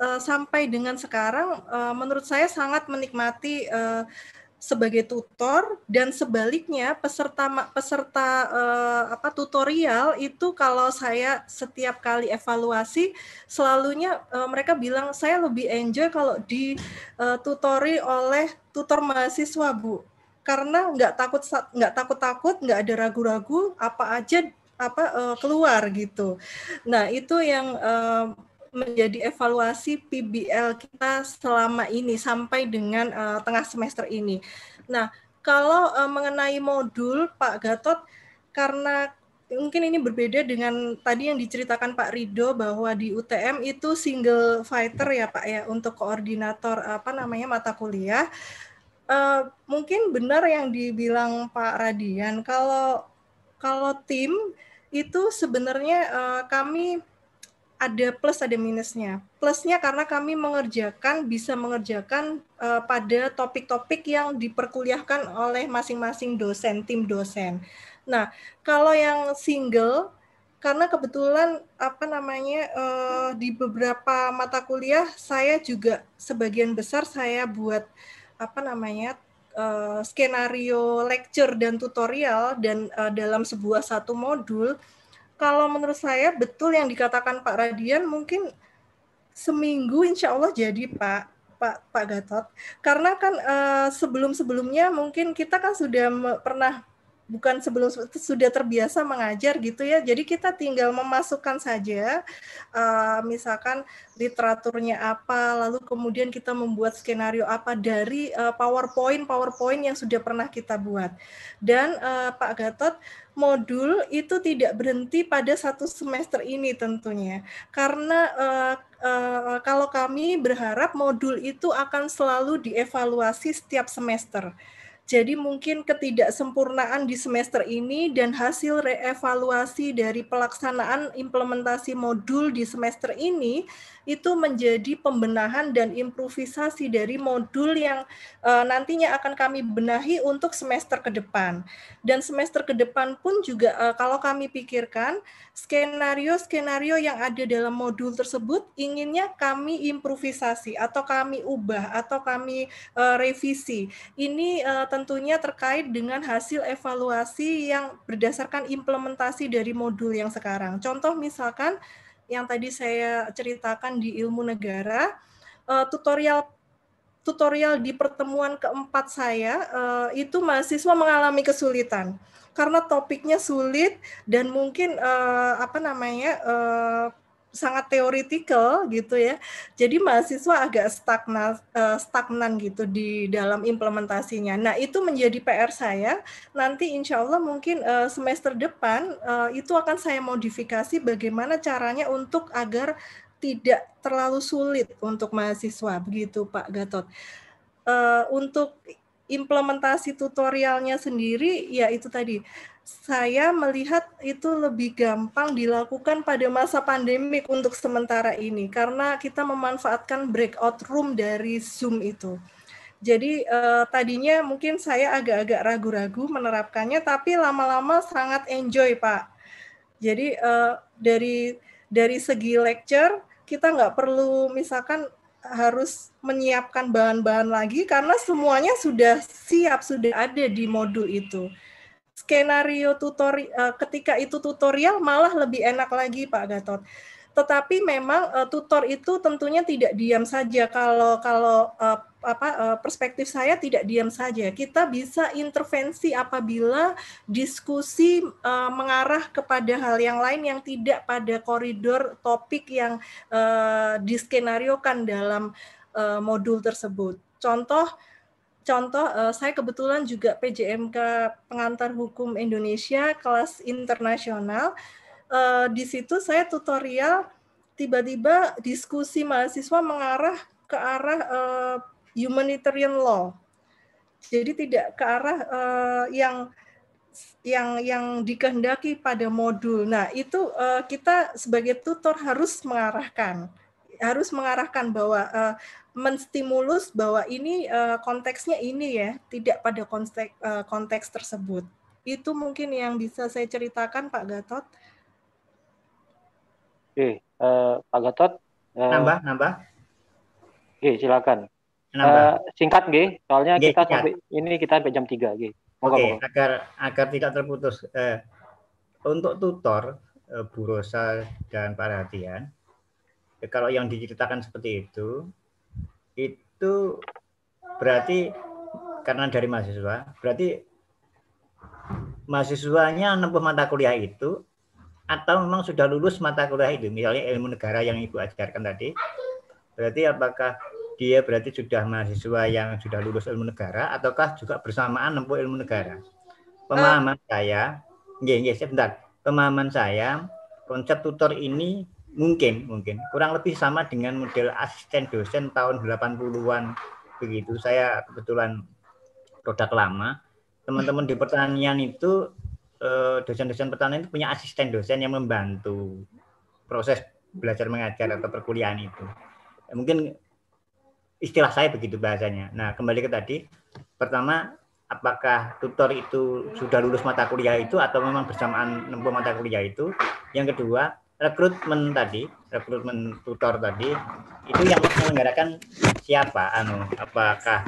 uh, sampai dengan sekarang uh, menurut saya sangat menikmati uh, sebagai tutor dan sebaliknya peserta peserta uh, apa tutorial itu kalau saya setiap kali evaluasi selalunya uh, mereka bilang saya lebih enjoy kalau ditutori oleh tutor mahasiswa Bu karena nggak takut nggak takut takut nggak ada ragu-ragu apa aja apa uh, keluar gitu nah itu yang uh, menjadi evaluasi PBL kita selama ini sampai dengan uh, tengah semester ini nah kalau uh, mengenai modul Pak Gatot karena mungkin ini berbeda dengan tadi yang diceritakan Pak Rido bahwa di UTM itu single fighter ya Pak ya untuk koordinator apa namanya mata kuliah Eh, mungkin benar yang dibilang Pak Radian kalau kalau tim itu sebenarnya uh, kami ada plus ada minusnya. Plusnya karena kami mengerjakan bisa mengerjakan uh, pada topik-topik yang diperkuliahkan oleh masing-masing dosen, tim dosen. Nah, kalau yang single karena kebetulan apa namanya uh, di beberapa mata kuliah saya juga sebagian besar saya buat apa namanya uh, skenario lecture dan tutorial dan uh, dalam sebuah satu modul kalau menurut saya betul yang dikatakan Pak Radian mungkin seminggu insya Allah jadi Pak Pak Pak Gatot karena kan uh, eh, sebelum sebelumnya mungkin kita kan sudah pernah bukan sebelum sudah terbiasa mengajar gitu ya. Jadi kita tinggal memasukkan saja uh, misalkan literaturnya apa, lalu kemudian kita membuat skenario apa dari uh, PowerPoint PowerPoint yang sudah pernah kita buat. Dan uh, Pak Gatot modul itu tidak berhenti pada satu semester ini tentunya karena uh, uh, kalau kami berharap modul itu akan selalu dievaluasi setiap semester jadi mungkin ketidaksempurnaan di semester ini dan hasil reevaluasi dari pelaksanaan implementasi modul di semester ini itu menjadi pembenahan dan improvisasi dari modul yang uh, nantinya akan kami benahi untuk semester ke depan. Dan semester ke depan pun juga uh, kalau kami pikirkan skenario-skenario yang ada dalam modul tersebut inginnya kami improvisasi atau kami ubah atau kami uh, revisi. Ini uh, tentunya terkait dengan hasil evaluasi yang berdasarkan implementasi dari modul yang sekarang. Contoh misalkan yang tadi saya ceritakan di ilmu negara, eh, tutorial tutorial di pertemuan keempat saya eh, itu mahasiswa mengalami kesulitan karena topiknya sulit dan mungkin eh, apa namanya sangat teoritikal gitu ya. Jadi mahasiswa agak stagnan eh, stagnan gitu di dalam implementasinya. Nah, itu menjadi PR saya. Nanti insya Allah mungkin eh, semester depan eh, itu akan saya modifikasi bagaimana caranya untuk agar tidak terlalu sulit untuk mahasiswa begitu Pak Gatot. untuk implementasi tutorialnya sendiri ya itu tadi saya melihat itu lebih gampang dilakukan pada masa pandemik untuk sementara ini karena kita memanfaatkan breakout room dari Zoom itu. Jadi eh, tadinya mungkin saya agak-agak ragu-ragu menerapkannya tapi lama-lama sangat enjoy Pak. Jadi eh, dari dari segi lecture kita nggak perlu misalkan harus menyiapkan bahan-bahan lagi karena semuanya sudah siap sudah ada di modul itu. Skenario tutorial eh, ketika itu tutorial malah lebih enak lagi Pak Gatot tetapi memang uh, tutor itu tentunya tidak diam saja kalau kalau uh, apa uh, perspektif saya tidak diam saja kita bisa intervensi apabila diskusi uh, mengarah kepada hal yang lain yang tidak pada koridor topik yang uh, diskenariokan dalam uh, modul tersebut contoh contoh saya kebetulan juga PJMK pengantar hukum Indonesia kelas internasional Eh, di situ saya tutorial tiba-tiba diskusi mahasiswa mengarah ke arah uh, humanitarian law. Jadi tidak ke arah uh, yang yang yang dikehendaki pada modul. Nah, itu uh, kita sebagai tutor harus mengarahkan harus mengarahkan bahwa uh, menstimulus bahwa ini uh, konteksnya ini ya, tidak pada konteks uh, konteks tersebut. Itu mungkin yang bisa saya ceritakan Pak Gatot. Oke, uh, Pak Gatot. Uh, nambah, nambah. Oke, silakan. Nambah. Uh, singkat G, soalnya G, kita singkat. sampai ini kita sampai jam 3 G. Oke, agar agar tidak terputus. Uh, untuk tutor uh, Bu Rosa dan Pak Ratian, ya, kalau yang diceritakan seperti itu, itu berarti karena dari mahasiswa, berarti mahasiswanya menempuh mata kuliah itu atau memang sudah lulus mata kuliah itu misalnya ilmu negara yang ibu ajarkan tadi berarti apakah dia berarti sudah mahasiswa yang sudah lulus ilmu negara ataukah juga bersamaan menempuh ilmu negara pemahaman uh. saya nggih nggih sebentar pemahaman saya konsep tutor ini mungkin mungkin kurang lebih sama dengan model asisten dosen tahun 80-an begitu saya kebetulan produk lama teman-teman di pertanian itu Eh, dosen-dosen pertanian itu punya asisten dosen yang membantu proses belajar mengajar atau perkuliahan itu. Eh, mungkin istilah saya begitu bahasanya. Nah, kembali ke tadi, pertama apakah tutor itu sudah lulus mata kuliah itu atau memang bersamaan nempuh mata kuliah itu? Yang kedua, rekrutmen tadi, rekrutmen tutor tadi itu yang menyelenggarakan siapa? Anu, apakah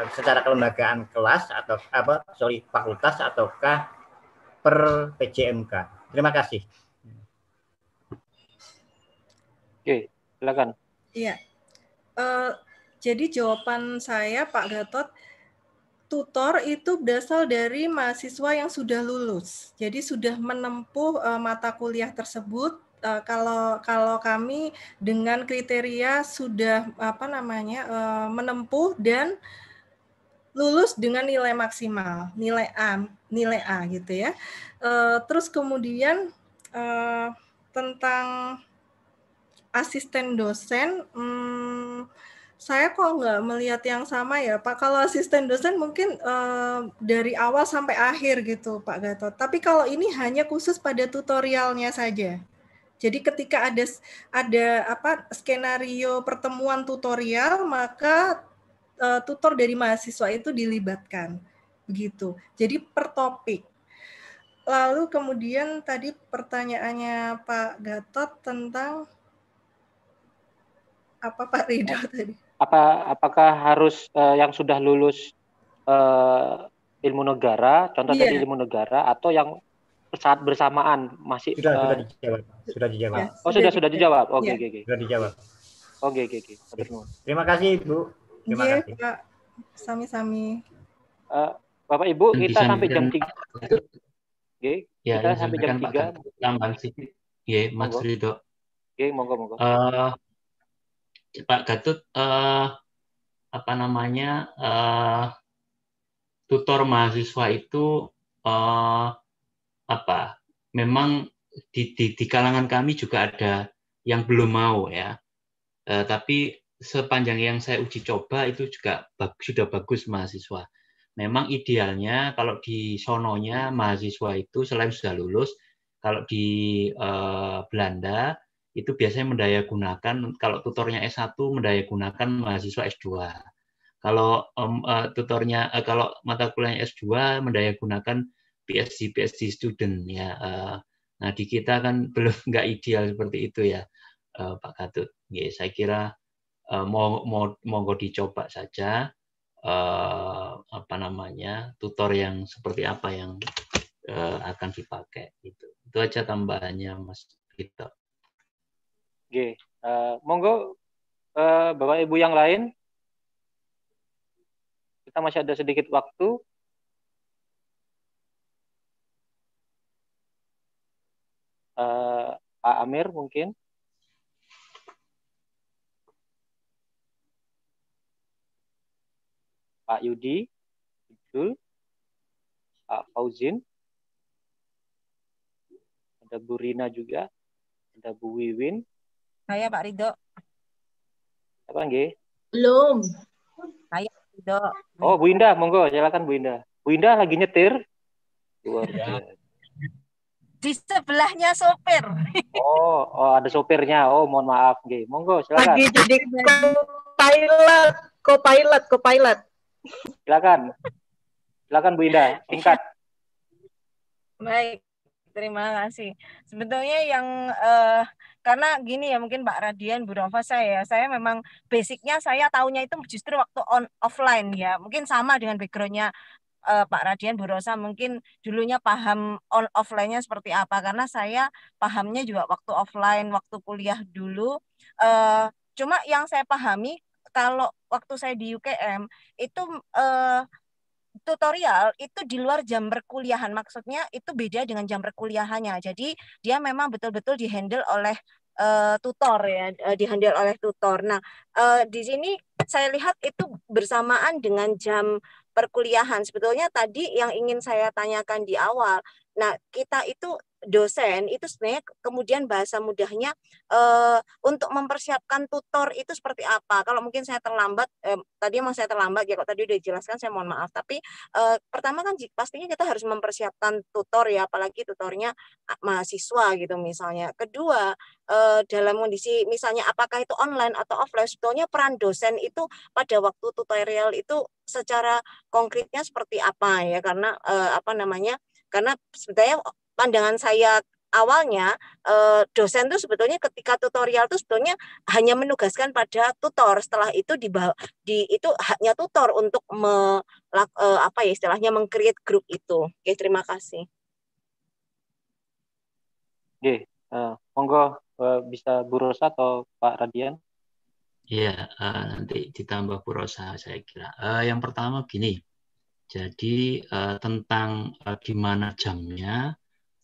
eh, secara kelembagaan kelas atau apa? Sorry, fakultas ataukah per PCMK. Terima kasih. Oke, silakan. Iya. Uh, jadi jawaban saya Pak Gatot, tutor itu berasal dari mahasiswa yang sudah lulus. Jadi sudah menempuh uh, mata kuliah tersebut. Uh, kalau kalau kami dengan kriteria sudah apa namanya uh, menempuh dan lulus dengan nilai maksimal, nilai A nilai A gitu ya. Eh, terus kemudian eh, tentang asisten dosen, hmm, saya kok nggak melihat yang sama ya Pak. Kalau asisten dosen mungkin eh, dari awal sampai akhir gitu Pak Gatot. Tapi kalau ini hanya khusus pada tutorialnya saja. Jadi ketika ada ada apa skenario pertemuan tutorial maka uh, tutor dari mahasiswa itu dilibatkan begitu. Jadi per topik. Lalu kemudian tadi pertanyaannya Pak Gatot tentang apa Pak Ridho tadi? Apa apakah harus uh, yang sudah lulus uh, ilmu negara, contoh yeah. tadi ilmu negara atau yang saat bersamaan masih sudah uh, sudah eh, dijawab sudah dijawab ya, oh sudah sudah dijawab ya. oke oke sudah dijawab oke oke oke terima kasih ibu terima yeah, kasih pak sami-sami uh, Bapak Ibu kita sampai jam 3. Oke, ya, kita sampai jam 3. Tambahan sedikit. Ya, Mas Ridho. Oke, monggo monggo. Uh, Pak Gatot uh, apa namanya? Uh, tutor mahasiswa itu uh, apa? Memang di, di, di kalangan kami juga ada yang belum mau ya. Uh, tapi sepanjang yang saya uji coba itu juga bag, sudah bagus mahasiswa memang idealnya kalau di sononya mahasiswa itu selain sudah lulus, kalau di uh, Belanda itu biasanya mendaya gunakan kalau tutornya S1 mendaya gunakan mahasiswa S2. Kalau um, uh, tutornya uh, kalau mata kuliahnya S2 mendaya gunakan PhD PhD student ya. Uh, nah di kita kan belum nggak ideal seperti itu ya uh, Pak Katut. Ya, saya kira uh, mau mau monggo dicoba saja uh, apa namanya tutor yang seperti apa yang uh, akan dipakai itu itu aja tambahannya mas kita Oke, uh, monggo uh, bapak ibu yang lain kita masih ada sedikit waktu. Uh, Pak Amir mungkin. Pak Yudi. Abdul Pak Fauzin ada Bu Rina juga ada Bu Wiwin saya Pak Ridho apa nggih belum saya Ridho oh Bu Indah monggo silakan Bu Indah Bu Indah lagi nyetir luar ya. biasa di sebelahnya sopir. Oh, oh ada sopirnya. Oh, mohon maaf, G. Monggo, silakan. Lagi jadi co-pilot, co-pilot, co-pilot. Silakan. Silakan Bu Indah, singkat. Baik, terima kasih. Sebetulnya yang uh, karena gini ya mungkin Pak Radian, Bu Rafa saya, ya, saya memang basicnya saya tahunya itu justru waktu on offline ya, mungkin sama dengan backgroundnya Pak eh, Radian, Bu Rosa mungkin dulunya paham on offline-nya seperti apa karena saya pahamnya juga waktu offline, waktu kuliah dulu. Eh, cuma yang saya pahami kalau waktu saya di UKM itu eh, tutorial itu di luar jam perkuliahan maksudnya itu beda dengan jam perkuliahannya jadi dia memang betul-betul dihandle oleh uh, tutor ya uh, dihandle oleh tutor nah uh, di sini saya lihat itu bersamaan dengan jam perkuliahan sebetulnya tadi yang ingin saya tanyakan di awal nah kita itu dosen itu sebenarnya kemudian bahasa mudahnya eh, untuk mempersiapkan tutor itu seperti apa. Kalau mungkin saya terlambat, eh, tadi emang saya terlambat ya kok tadi udah jelaskan saya mohon maaf. Tapi eh, pertama kan pastinya kita harus mempersiapkan tutor ya, apalagi tutornya mahasiswa gitu misalnya. Kedua eh, dalam kondisi misalnya apakah itu online atau offline, sebetulnya peran dosen itu pada waktu tutorial itu secara konkretnya seperti apa ya karena apa namanya karena sebetulnya pandangan saya awalnya eh, dosen tuh sebetulnya ketika tutorial tuh sebetulnya hanya menugaskan pada tutor setelah itu di, di itu haknya tutor untuk me, eh, apa ya istilahnya mengcreate grup itu oke terima kasih oke uh, monggo uh, bisa Bu Rosa atau Pak Radian Iya, uh, nanti ditambah Bu Rosa saya kira. Uh, yang pertama gini, jadi uh, tentang uh, di mana jamnya,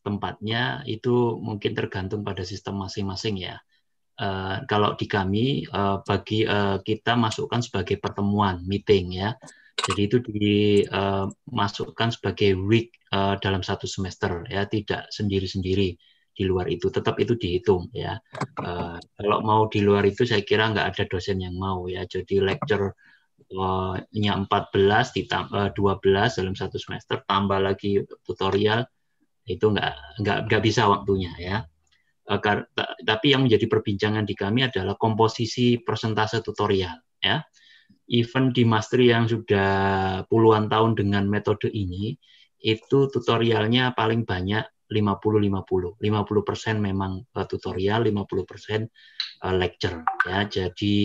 tempatnya itu mungkin tergantung pada sistem masing-masing ya. Uh, kalau di kami uh, bagi uh, kita masukkan sebagai pertemuan meeting ya. Jadi itu dimasukkan sebagai week uh, dalam satu semester ya, tidak sendiri-sendiri di luar itu tetap itu dihitung ya. Uh, kalau mau di luar itu saya kira nggak ada dosen yang mau ya. Jadi lecture nya 14 ditambah 12 dalam satu semester tambah lagi tutorial itu nggak nggak nggak bisa waktunya ya Agar, eh, tapi yang menjadi perbincangan di kami adalah komposisi persentase tutorial ya event di mastery yang sudah puluhan tahun dengan metode ini itu tutorialnya paling banyak 50-50. 50 persen memang eh, tutorial, 50 persen eh, lecture. Ya, jadi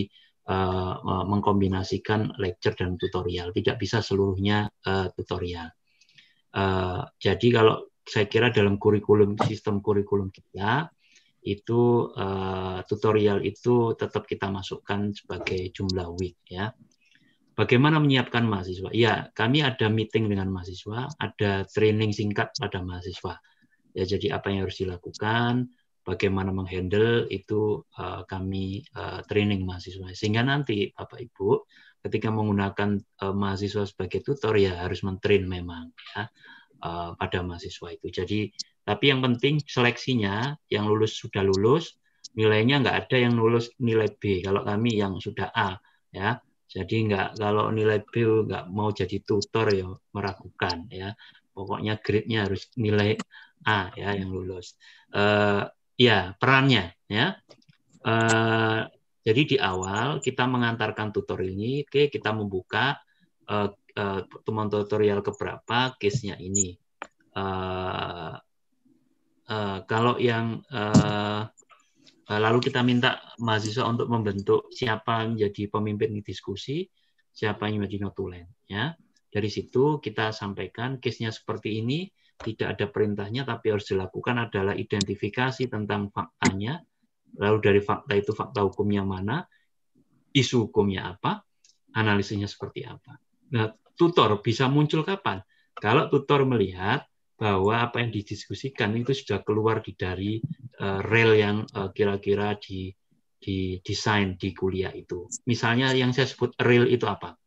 mengkombinasikan lecture dan tutorial. Tidak bisa seluruhnya tutorial. jadi kalau saya kira dalam kurikulum sistem kurikulum kita itu uh, tutorial itu tetap kita masukkan sebagai jumlah week ya. Bagaimana menyiapkan mahasiswa? Ya, kami ada meeting dengan mahasiswa, ada training singkat pada mahasiswa. Ya, jadi apa yang harus dilakukan, bagaimana menghandle itu uh, kami uh, training mahasiswa. Sehingga nanti Bapak Ibu ketika menggunakan uh, mahasiswa sebagai tutor ya harus mentrain memang ya Eh, pada mahasiswa itu. Jadi tapi yang penting seleksinya yang lulus sudah lulus nilainya nggak ada yang lulus nilai B. Kalau kami yang sudah A ya. Jadi nggak kalau nilai B nggak mau jadi tutor ya meragukan ya. Pokoknya grade-nya harus nilai A ya yang lulus. Uh, ya perannya ya. Uh, jadi di awal kita mengantarkan tutor ini, oke okay, kita membuka uh, uh, tutorial keberapa case-nya ini. Uh, uh, kalau yang uh, lalu kita minta mahasiswa untuk membentuk siapa yang menjadi pemimpin di diskusi, siapa yang menjadi notulen. Ya, dari situ kita sampaikan case-nya seperti ini, tidak ada perintahnya tapi harus dilakukan adalah identifikasi tentang faktanya, lalu dari fakta itu fakta hukumnya mana, isu hukumnya apa, analisisnya seperti apa. Nah, tutor bisa muncul kapan? Kalau tutor melihat bahwa apa yang didiskusikan itu sudah keluar di dari uh, rel yang eh, kira-kira uh, di di desain di kuliah itu. Misalnya yang saya sebut rel itu apa?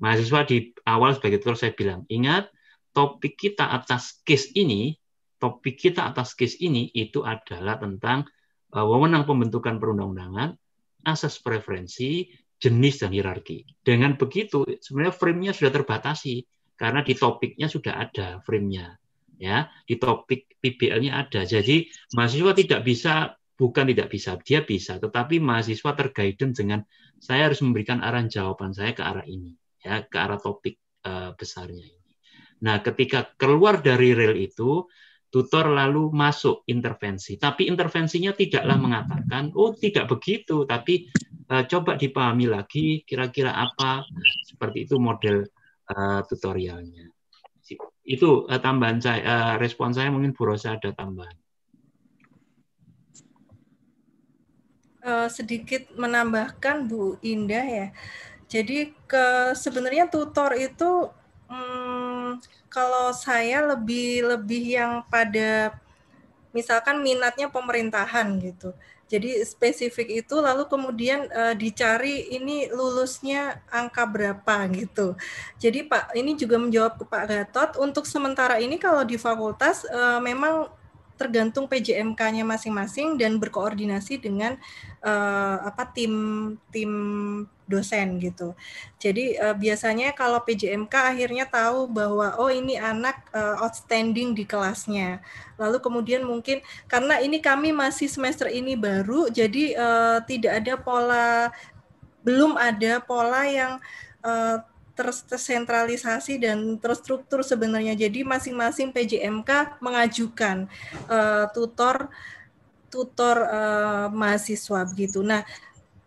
Mahasiswa di awal sebagai tutor saya bilang, ingat topik kita atas case ini, topik kita atas case ini itu adalah tentang uh, wewenang pembentukan perundang-undangan, asas preferensi, jenis dan hierarki. Dengan begitu sebenarnya frame-nya sudah terbatasi karena di topiknya sudah ada frame-nya. Ya, di topik PBL-nya ada. Jadi mahasiswa tidak bisa bukan tidak bisa, dia bisa, tetapi mahasiswa terguidance dengan saya harus memberikan arah jawaban saya ke arah ini, ya, ke arah topik uh, besarnya ini. Nah, ketika keluar dari rel itu, tutor lalu masuk intervensi. Tapi intervensinya tidaklah mengatakan, oh tidak begitu, tapi uh, coba dipahami lagi kira-kira apa seperti itu model uh, tutorialnya. Itu uh, tambahan saya, uh, respon saya mungkin Bu Rosa ada tambahan. Uh, sedikit menambahkan Bu Indah ya. Jadi ke sebenarnya tutor itu hmm, kalau saya lebih lebih yang pada misalkan minatnya pemerintahan gitu. Jadi spesifik itu lalu kemudian e, dicari ini lulusnya angka berapa gitu. Jadi Pak ini juga menjawab ke Pak Gatot untuk sementara ini kalau di fakultas e, memang tergantung PJMK-nya masing-masing dan berkoordinasi dengan uh, apa tim tim dosen gitu. Jadi uh, biasanya kalau PJMK akhirnya tahu bahwa oh ini anak uh, outstanding di kelasnya. Lalu kemudian mungkin karena ini kami masih semester ini baru jadi uh, tidak ada pola belum ada pola yang uh, tersentralisasi dan terstruktur sebenarnya. Jadi masing-masing PJMK mengajukan uh, tutor tutor uh, mahasiswa begitu. Nah,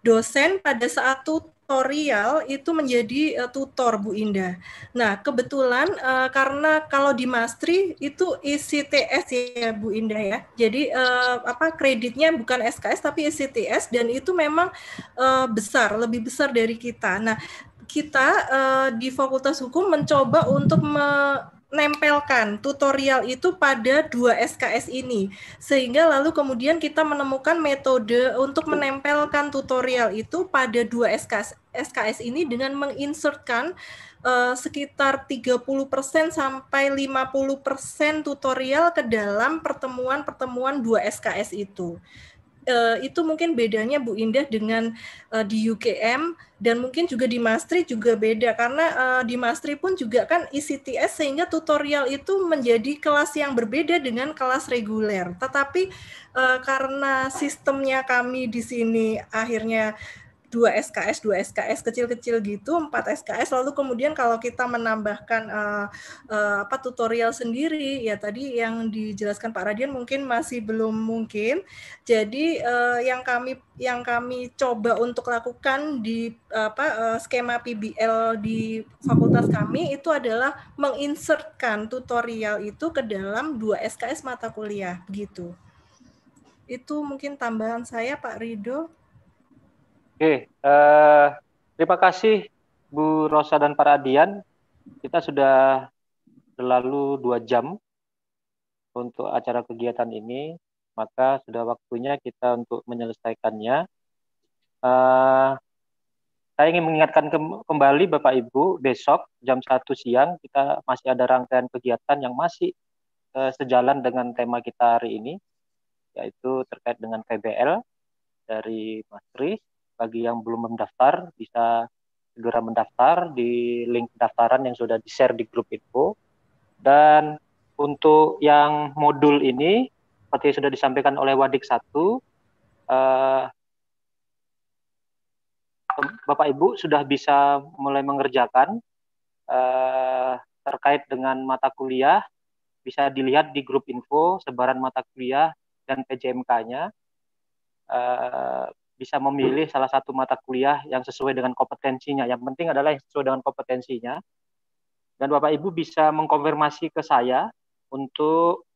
dosen pada saat tutorial itu menjadi uh, tutor Bu Indah. Nah, kebetulan uh, karena kalau di Mastri itu ICTS ya Bu Indah ya. Jadi uh, apa kreditnya bukan SKS tapi ICTS dan itu memang uh, besar, lebih besar dari kita. Nah, kita uh, di Fakultas Hukum mencoba untuk menempelkan tutorial itu pada dua SKS ini sehingga lalu kemudian kita menemukan metode untuk menempelkan tutorial itu pada dua SKS SKS ini dengan menginsertkan uh, sekitar 30% sampai 50% tutorial ke dalam pertemuan-pertemuan dua SKS itu. Uh, itu mungkin bedanya Bu Indah dengan uh, di UKM dan mungkin juga di Mastri juga beda karena uh, di Mastri pun juga kan ICTS e sehingga tutorial itu menjadi kelas yang berbeda dengan kelas reguler. Tetapi uh, karena sistemnya kami di sini akhirnya dua SKS, dua SKS kecil-kecil gitu, empat SKS. Lalu kemudian kalau kita menambahkan uh, uh, apa tutorial sendiri, ya tadi yang dijelaskan Pak Radian mungkin masih belum mungkin. Jadi uh, yang kami yang kami coba untuk lakukan di apa uh, skema PBL di fakultas kami itu adalah menginsertkan tutorial itu ke dalam dua SKS mata kuliah gitu. Itu mungkin tambahan saya Pak Rido. Oke, uh, terima kasih Bu Rosa dan para Adian. Kita sudah berlalu dua jam untuk acara kegiatan ini, maka sudah waktunya kita untuk menyelesaikannya. Uh, saya ingin mengingatkan kembali Bapak Ibu, besok jam satu siang kita masih ada rangkaian kegiatan yang masih uh, sejalan dengan tema kita hari ini, yaitu terkait dengan PBL dari Mas Kris bagi yang belum mendaftar bisa segera mendaftar di link pendaftaran yang sudah di-share di grup info. Dan untuk yang modul ini, seperti sudah disampaikan oleh Wadik Satu, eh, Bapak Ibu sudah bisa mulai mengerjakan eh, terkait dengan mata kuliah, bisa dilihat di grup info sebaran mata kuliah dan PJMK-nya. Eh, bisa memilih salah satu mata kuliah yang sesuai dengan kompetensinya. Yang penting adalah yang sesuai dengan kompetensinya. Dan Bapak Ibu bisa mengkonfirmasi ke saya untuk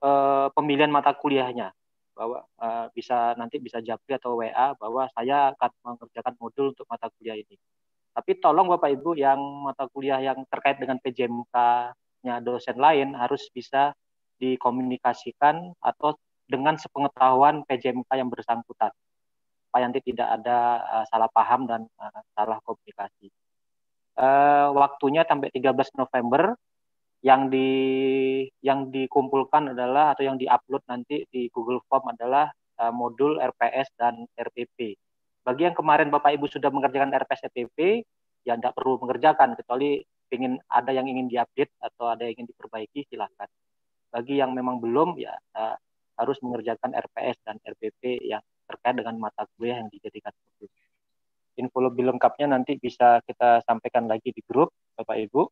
e, pemilihan mata kuliahnya bahwa e, bisa nanti bisa japri atau WA bahwa saya akan mengerjakan modul untuk mata kuliah ini. Tapi tolong Bapak Ibu yang mata kuliah yang terkait dengan PJMK-nya dosen lain harus bisa dikomunikasikan atau dengan sepengetahuan PJMK yang bersangkutan supaya nanti tidak ada uh, salah paham dan uh, salah komunikasi. Uh, waktunya sampai 13 November yang di yang dikumpulkan adalah atau yang diupload nanti di Google Form adalah uh, modul RPS dan RPP. Bagi yang kemarin Bapak Ibu sudah mengerjakan RPS RPP, ya tidak perlu mengerjakan kecuali ingin ada yang ingin diupdate atau ada yang ingin diperbaiki silahkan. Bagi yang memang belum ya uh, harus mengerjakan RPS dan RPP yang terkait dengan mata kuliah yang dijadikan fokus. Info lebih lengkapnya nanti bisa kita sampaikan lagi di grup, Bapak Ibu.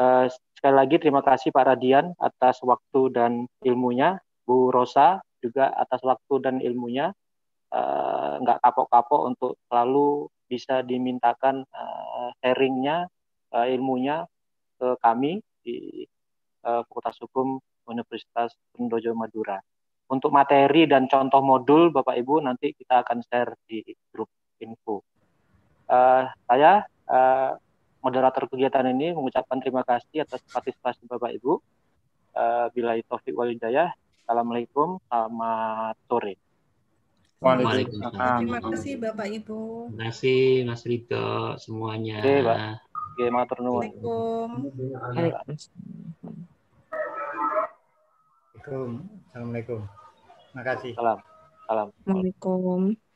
Eh, sekali lagi terima kasih Pak Radian atas waktu dan ilmunya, Bu Rosa juga atas waktu dan ilmunya. Eh, nggak kapok-kapok untuk selalu bisa dimintakan eh, sharingnya, ilmunya ke kami di Fakultas Hukum Universitas Pendojo Madura untuk materi dan contoh modul Bapak Ibu nanti kita akan share di grup info. Uh, saya uh, moderator kegiatan ini mengucapkan terima kasih atas partisipasi Bapak Ibu. Uh, eh, Bila Taufik Walidaya, Assalamualaikum, selamat sore. Waalaikumsalam. Terima kasih Bapak Ibu. Terima kasih Mas Rido semuanya. Oke, Pak. Oke, matur nuwun. Assalamualaikum. Assalamualaikum. Makasih. Salam. Salam. Assalamualaikum.